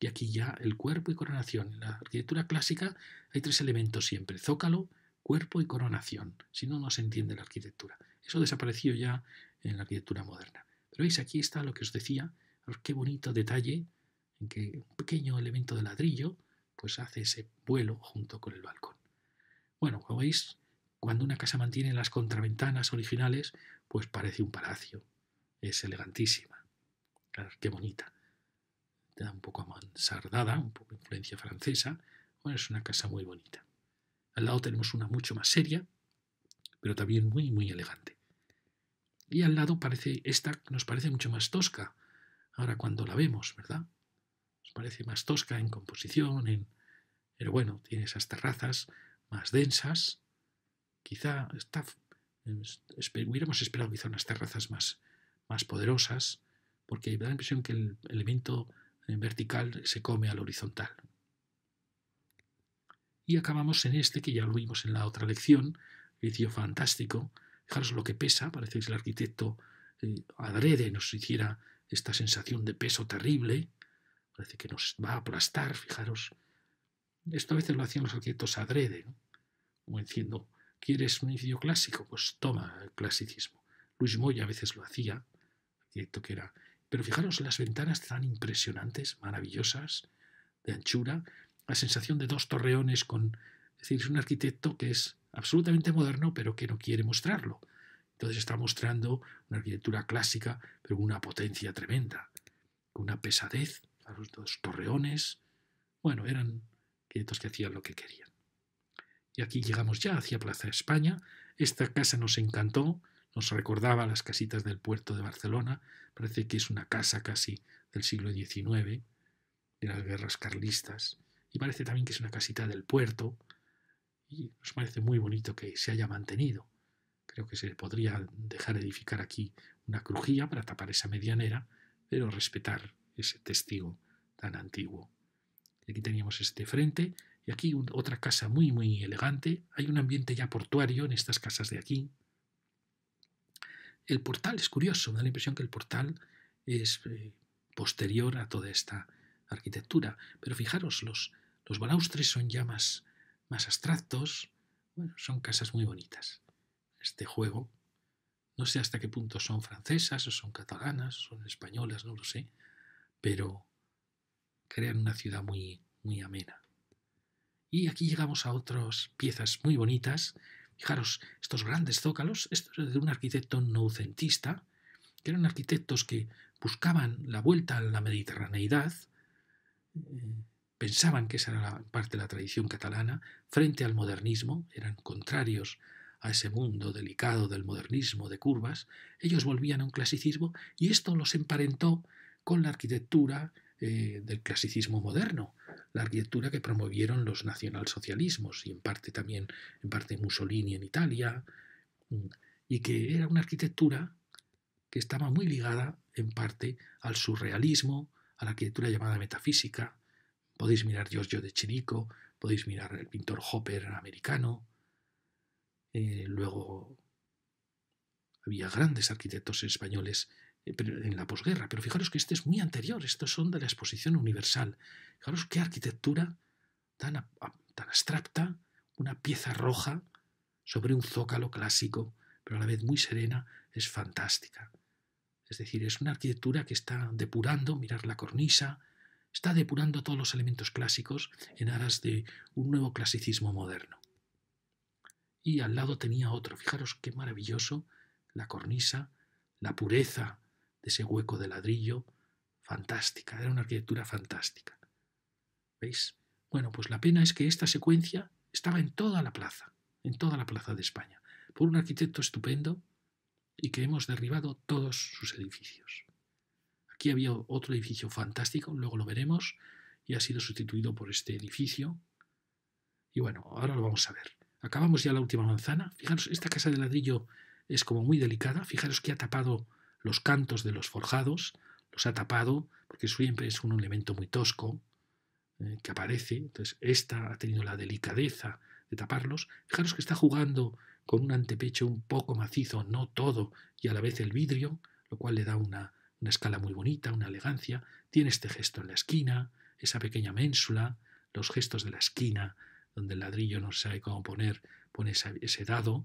y aquí ya el cuerpo y coronación. En la arquitectura clásica hay tres elementos siempre, zócalo, cuerpo y coronación. Si no, no se entiende la arquitectura. Eso desapareció ya en la arquitectura moderna. Pero veis, aquí está lo que os decía, qué bonito detalle, que un pequeño elemento de ladrillo pues hace ese vuelo junto con el balcón. Bueno, como veis, cuando una casa mantiene las contraventanas originales, pues parece un palacio. Es elegantísima. Claro, qué bonita. Te da un poco amansardada, un poco de influencia francesa. Bueno, es una casa muy bonita. Al lado tenemos una mucho más seria, pero también muy, muy elegante. Y al lado parece, esta nos parece mucho más tosca, ahora cuando la vemos, ¿verdad? parece más tosca en composición, en... pero bueno, tiene esas terrazas más densas. Quizá está... hubiéramos esperado quizá unas terrazas más, más poderosas, porque da la impresión que el elemento vertical se come al horizontal. Y acabamos en este, que ya lo vimos en la otra lección, edificio fantástico. Fijaros lo que pesa, parece que el arquitecto eh, adrede nos hiciera esta sensación de peso terrible, parece que nos va a aplastar, fijaros. Esto a veces lo hacían los arquitectos adrede, como diciendo, ¿quieres un edificio clásico? Pues toma el clasicismo. Luis Moya a veces lo hacía, arquitecto que era. Pero fijaros, las ventanas tan impresionantes, maravillosas, de anchura, la sensación de dos torreones con... Es decir, es un arquitecto que es absolutamente moderno, pero que no quiere mostrarlo. Entonces está mostrando una arquitectura clásica, pero con una potencia tremenda, con una pesadez a los dos torreones. Bueno, eran quietos que hacían lo que querían. Y aquí llegamos ya hacia Plaza España. Esta casa nos encantó, nos recordaba las casitas del puerto de Barcelona. Parece que es una casa casi del siglo XIX, de las guerras carlistas. Y parece también que es una casita del puerto. Y nos parece muy bonito que se haya mantenido. Creo que se podría dejar edificar aquí una crujía para tapar esa medianera, pero respetar ese testigo tan antiguo. Aquí teníamos este frente y aquí otra casa muy, muy elegante. Hay un ambiente ya portuario en estas casas de aquí. El portal es curioso, me da la impresión que el portal es eh, posterior a toda esta arquitectura. Pero fijaros, los, los balaustres son ya más, más abstractos. Bueno, son casas muy bonitas. Este juego, no sé hasta qué punto son francesas o son catalanas, son españolas, no lo sé pero crean una ciudad muy, muy amena. Y aquí llegamos a otras piezas muy bonitas. Fijaros, estos grandes zócalos, esto es de un arquitecto noucentista, que eran arquitectos que buscaban la vuelta a la mediterraneidad, eh, pensaban que esa era parte de la tradición catalana, frente al modernismo, eran contrarios a ese mundo delicado del modernismo de curvas, ellos volvían a un clasicismo y esto los emparentó con la arquitectura eh, del clasicismo moderno, la arquitectura que promovieron los nacionalsocialismos y en parte también en parte Mussolini en Italia, mm, y que era una arquitectura que estaba muy ligada en parte al surrealismo, a la arquitectura llamada metafísica. Podéis mirar Giorgio de Chirico, podéis mirar el pintor Hopper americano. Eh, luego había grandes arquitectos españoles eh, en la posguerra. Pero fijaros que este es muy anterior, estos son de la Exposición Universal. Fijaros qué arquitectura tan, tan abstracta, una pieza roja sobre un zócalo clásico, pero a la vez muy serena, es fantástica. Es decir, es una arquitectura que está depurando, mirar la cornisa, está depurando todos los elementos clásicos en aras de un nuevo clasicismo moderno. Y al lado tenía otro, fijaros qué maravilloso, la cornisa, la pureza de ese hueco de ladrillo, fantástica, era una arquitectura fantástica. ¿Veis? Bueno, pues la pena es que esta secuencia estaba en toda la plaza, en toda la plaza de España, por un arquitecto estupendo y que hemos derribado todos sus edificios. Aquí había otro edificio fantástico, luego lo veremos, y ha sido sustituido por este edificio. Y bueno, ahora lo vamos a ver. Acabamos ya la última manzana. Fijaros, esta casa de ladrillo es como muy delicada. Fijaros que ha tapado los cantos de los forjados, los ha tapado, porque siempre es un elemento muy tosco eh, que aparece. Entonces, esta ha tenido la delicadeza de taparlos. Fijaros que está jugando con un antepecho un poco macizo, no todo, y a la vez el vidrio, lo cual le da una, una escala muy bonita, una elegancia. Tiene este gesto en la esquina, esa pequeña ménsula, los gestos de la esquina, donde el ladrillo no sabe cómo poner, pone ese dado,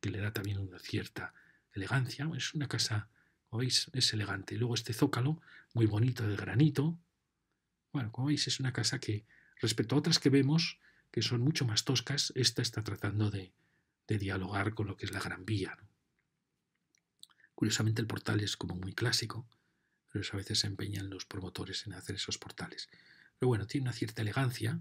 que le da también una cierta elegancia. Es una casa como veis, es elegante. Luego este zócalo, muy bonito, de granito. Bueno, como veis, es una casa que, respecto a otras que vemos, que son mucho más toscas, esta está tratando de, de dialogar con lo que es la Gran Vía. Curiosamente, el portal es como muy clásico, pero a veces se empeñan los promotores en hacer esos portales. Pero bueno, tiene una cierta elegancia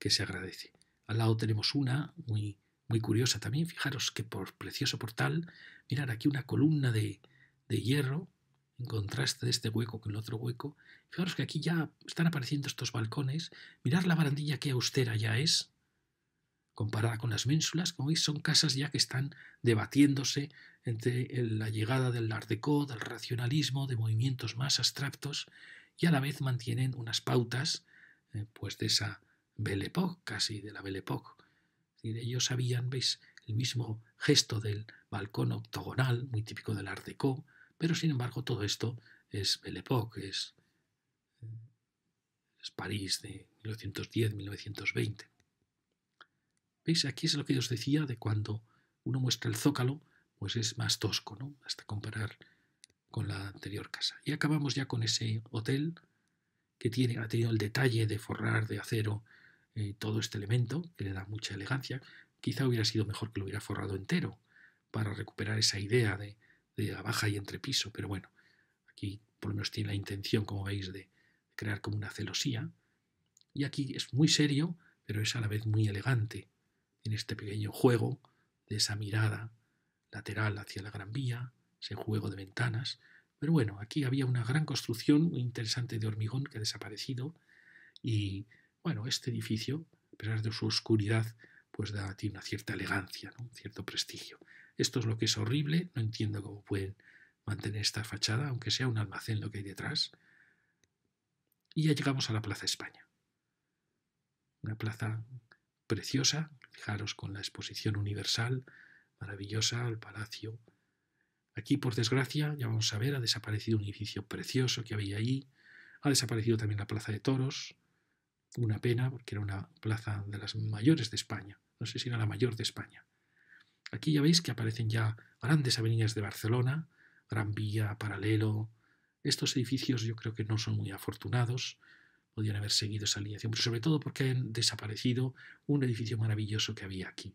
que se agradece. Al lado tenemos una muy muy curiosa también. Fijaros que por precioso portal, mirar aquí una columna de, de hierro en contraste de este hueco con el otro hueco. Fijaros que aquí ya están apareciendo estos balcones. mirar la barandilla que austera ya es, comparada con las ménsulas. Como veis, son casas ya que están debatiéndose entre la llegada del Art del racionalismo, de movimientos más abstractos, y a la vez mantienen unas pautas eh, pues de esa Belle Époque, casi de la Belle Époque ellos sabían, veis, el mismo gesto del balcón octogonal, muy típico del Art Deco, pero sin embargo todo esto es Belle Époque, es, eh, es París de 1910-1920. ¿Veis? Aquí es lo que os decía de cuando uno muestra el zócalo, pues es más tosco, ¿no? Hasta comparar con la anterior casa. Y acabamos ya con ese hotel que tiene, ha tenido el detalle de forrar de acero eh, todo este elemento, que le da mucha elegancia, quizá hubiera sido mejor que lo hubiera forrado entero para recuperar esa idea de, de la baja y entrepiso, pero bueno, aquí por lo menos tiene la intención, como veis, de crear como una celosía. Y aquí es muy serio, pero es a la vez muy elegante, en este pequeño juego de esa mirada lateral hacia la Gran Vía, ese juego de ventanas. Pero bueno, aquí había una gran construcción muy interesante de hormigón que ha desaparecido y bueno, este edificio, a pesar de su oscuridad, pues da, a ti una cierta elegancia, un cierto prestigio. Esto es lo que es horrible, no entiendo cómo pueden mantener esta fachada, aunque sea un almacén lo que hay detrás. Y ya llegamos a la Plaza España. Una plaza preciosa, fijaros con la exposición universal, maravillosa, el palacio. Aquí, por desgracia, ya vamos a ver, ha desaparecido un edificio precioso que había ahí. Ha desaparecido también la Plaza de Toros, una pena porque era una plaza de las mayores de España. No sé si era la mayor de España. Aquí ya veis que aparecen ya grandes avenidas de Barcelona, Gran Vía, Paralelo. Estos edificios yo creo que no son muy afortunados. Podrían haber seguido esa alineación, pero sobre todo porque han desaparecido un edificio maravilloso que había aquí.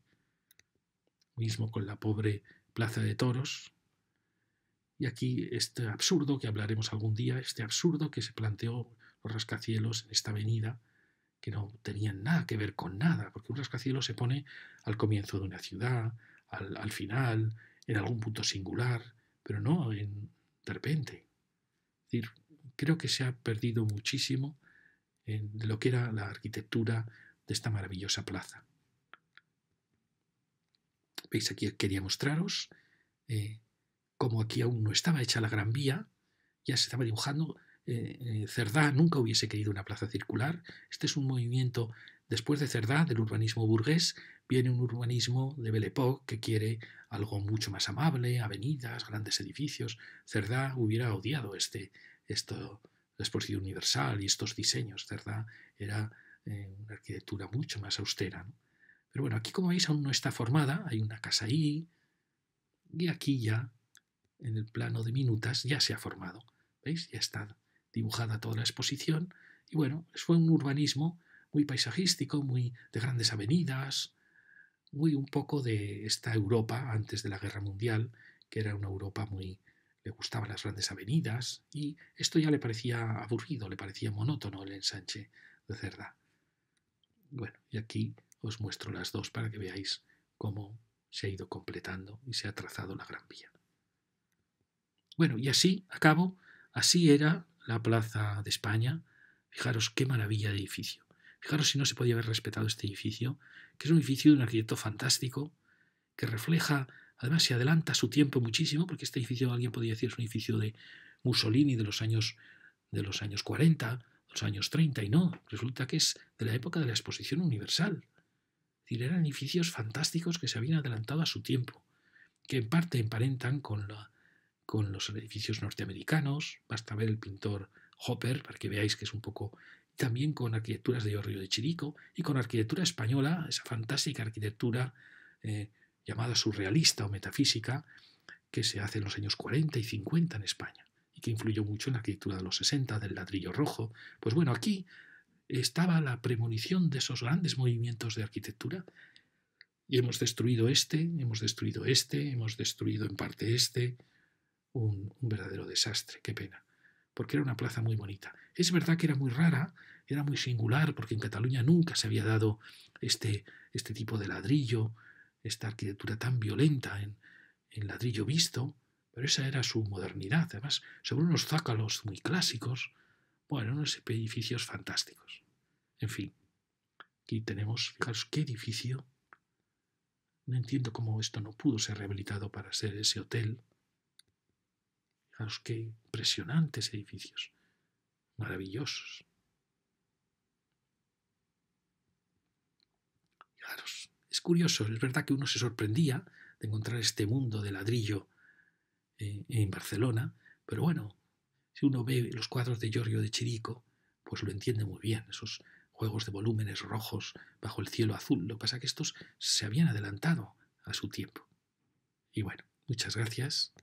Mismo con la pobre Plaza de Toros. Y aquí este absurdo, que hablaremos algún día, este absurdo que se planteó los rascacielos en esta avenida, que no tenían nada que ver con nada, porque un rascacielos se pone al comienzo de una ciudad, al, final, en algún punto singular, pero no de repente. decir, creo que se ha perdido muchísimo en lo que era la arquitectura de esta maravillosa plaza. Veis, aquí quería mostraros eh, cómo aquí aún no estaba hecha la Gran Vía, ya se estaba dibujando eh, eh, Cerdá nunca hubiese querido una plaza circular. Este es un movimiento, después de Cerdá, del urbanismo burgués, viene un urbanismo de Belle Époque que quiere algo mucho más amable, avenidas, grandes edificios. Cerdá hubiera odiado este, esto, la universal y estos diseños. Cerdá era eh, una arquitectura mucho más austera. Pero bueno, aquí como veis aún no está formada, hay una casa ahí y aquí ya, en el plano de minutas, ya se ha formado. ¿Veis? Ya está dibujada toda la exposición. Y bueno, pues fue un urbanismo muy paisajístico, muy de grandes avenidas, muy un poco de esta Europa antes de la Guerra Mundial, que era una Europa muy... le gustaban las grandes avenidas y esto ya le parecía aburrido, le parecía monótono el ensanche de Cerda. Bueno, y aquí os muestro las dos para que veáis cómo se ha ido completando y se ha trazado la Gran Vía. Bueno, y así, acabo, así era la Plaza de España. Fijaros qué maravilla de edificio. Fijaros si no se podía haber respetado este edificio, que es un edificio de un arquitecto fantástico, que refleja, además se adelanta su tiempo muchísimo, porque este edificio alguien podría decir es un edificio de Mussolini de los años, de los años 40, los años 30, y no, resulta que es de la época de la Exposición Universal. eran edificios fantásticos que se habían adelantado a su tiempo, que en parte emparentan con la con los edificios norteamericanos, basta ver el pintor Hopper para que veáis que es un poco también con arquitecturas de Río de Chirico y con arquitectura española, esa fantástica arquitectura eh, llamada surrealista o metafísica que se hace en los años 40 y 50 en España y que influyó mucho en la arquitectura de los 60, del ladrillo rojo. Pues bueno, aquí estaba la premonición de esos grandes movimientos de arquitectura y hemos destruido este, hemos destruido este, hemos destruido en parte este, un, verdadero desastre, qué pena, porque era una plaza muy bonita. Es verdad que era muy rara, era muy singular, porque en Cataluña nunca se había dado este, este tipo de ladrillo, esta arquitectura tan violenta en, en ladrillo visto, pero esa era su modernidad, además, sobre unos zácalos muy clásicos, bueno, unos edificios fantásticos. En fin, aquí tenemos, fijaros qué edificio. No entiendo cómo esto no pudo ser rehabilitado para ser ese hotel qué impresionantes edificios, maravillosos. es curioso, es verdad que uno se sorprendía de encontrar este mundo de ladrillo eh, en Barcelona, pero bueno, si uno ve los cuadros de Giorgio de Chirico, pues lo entiende muy bien, esos juegos de volúmenes rojos bajo el cielo azul. Lo que pasa es que estos se habían adelantado a su tiempo. Y bueno, muchas gracias.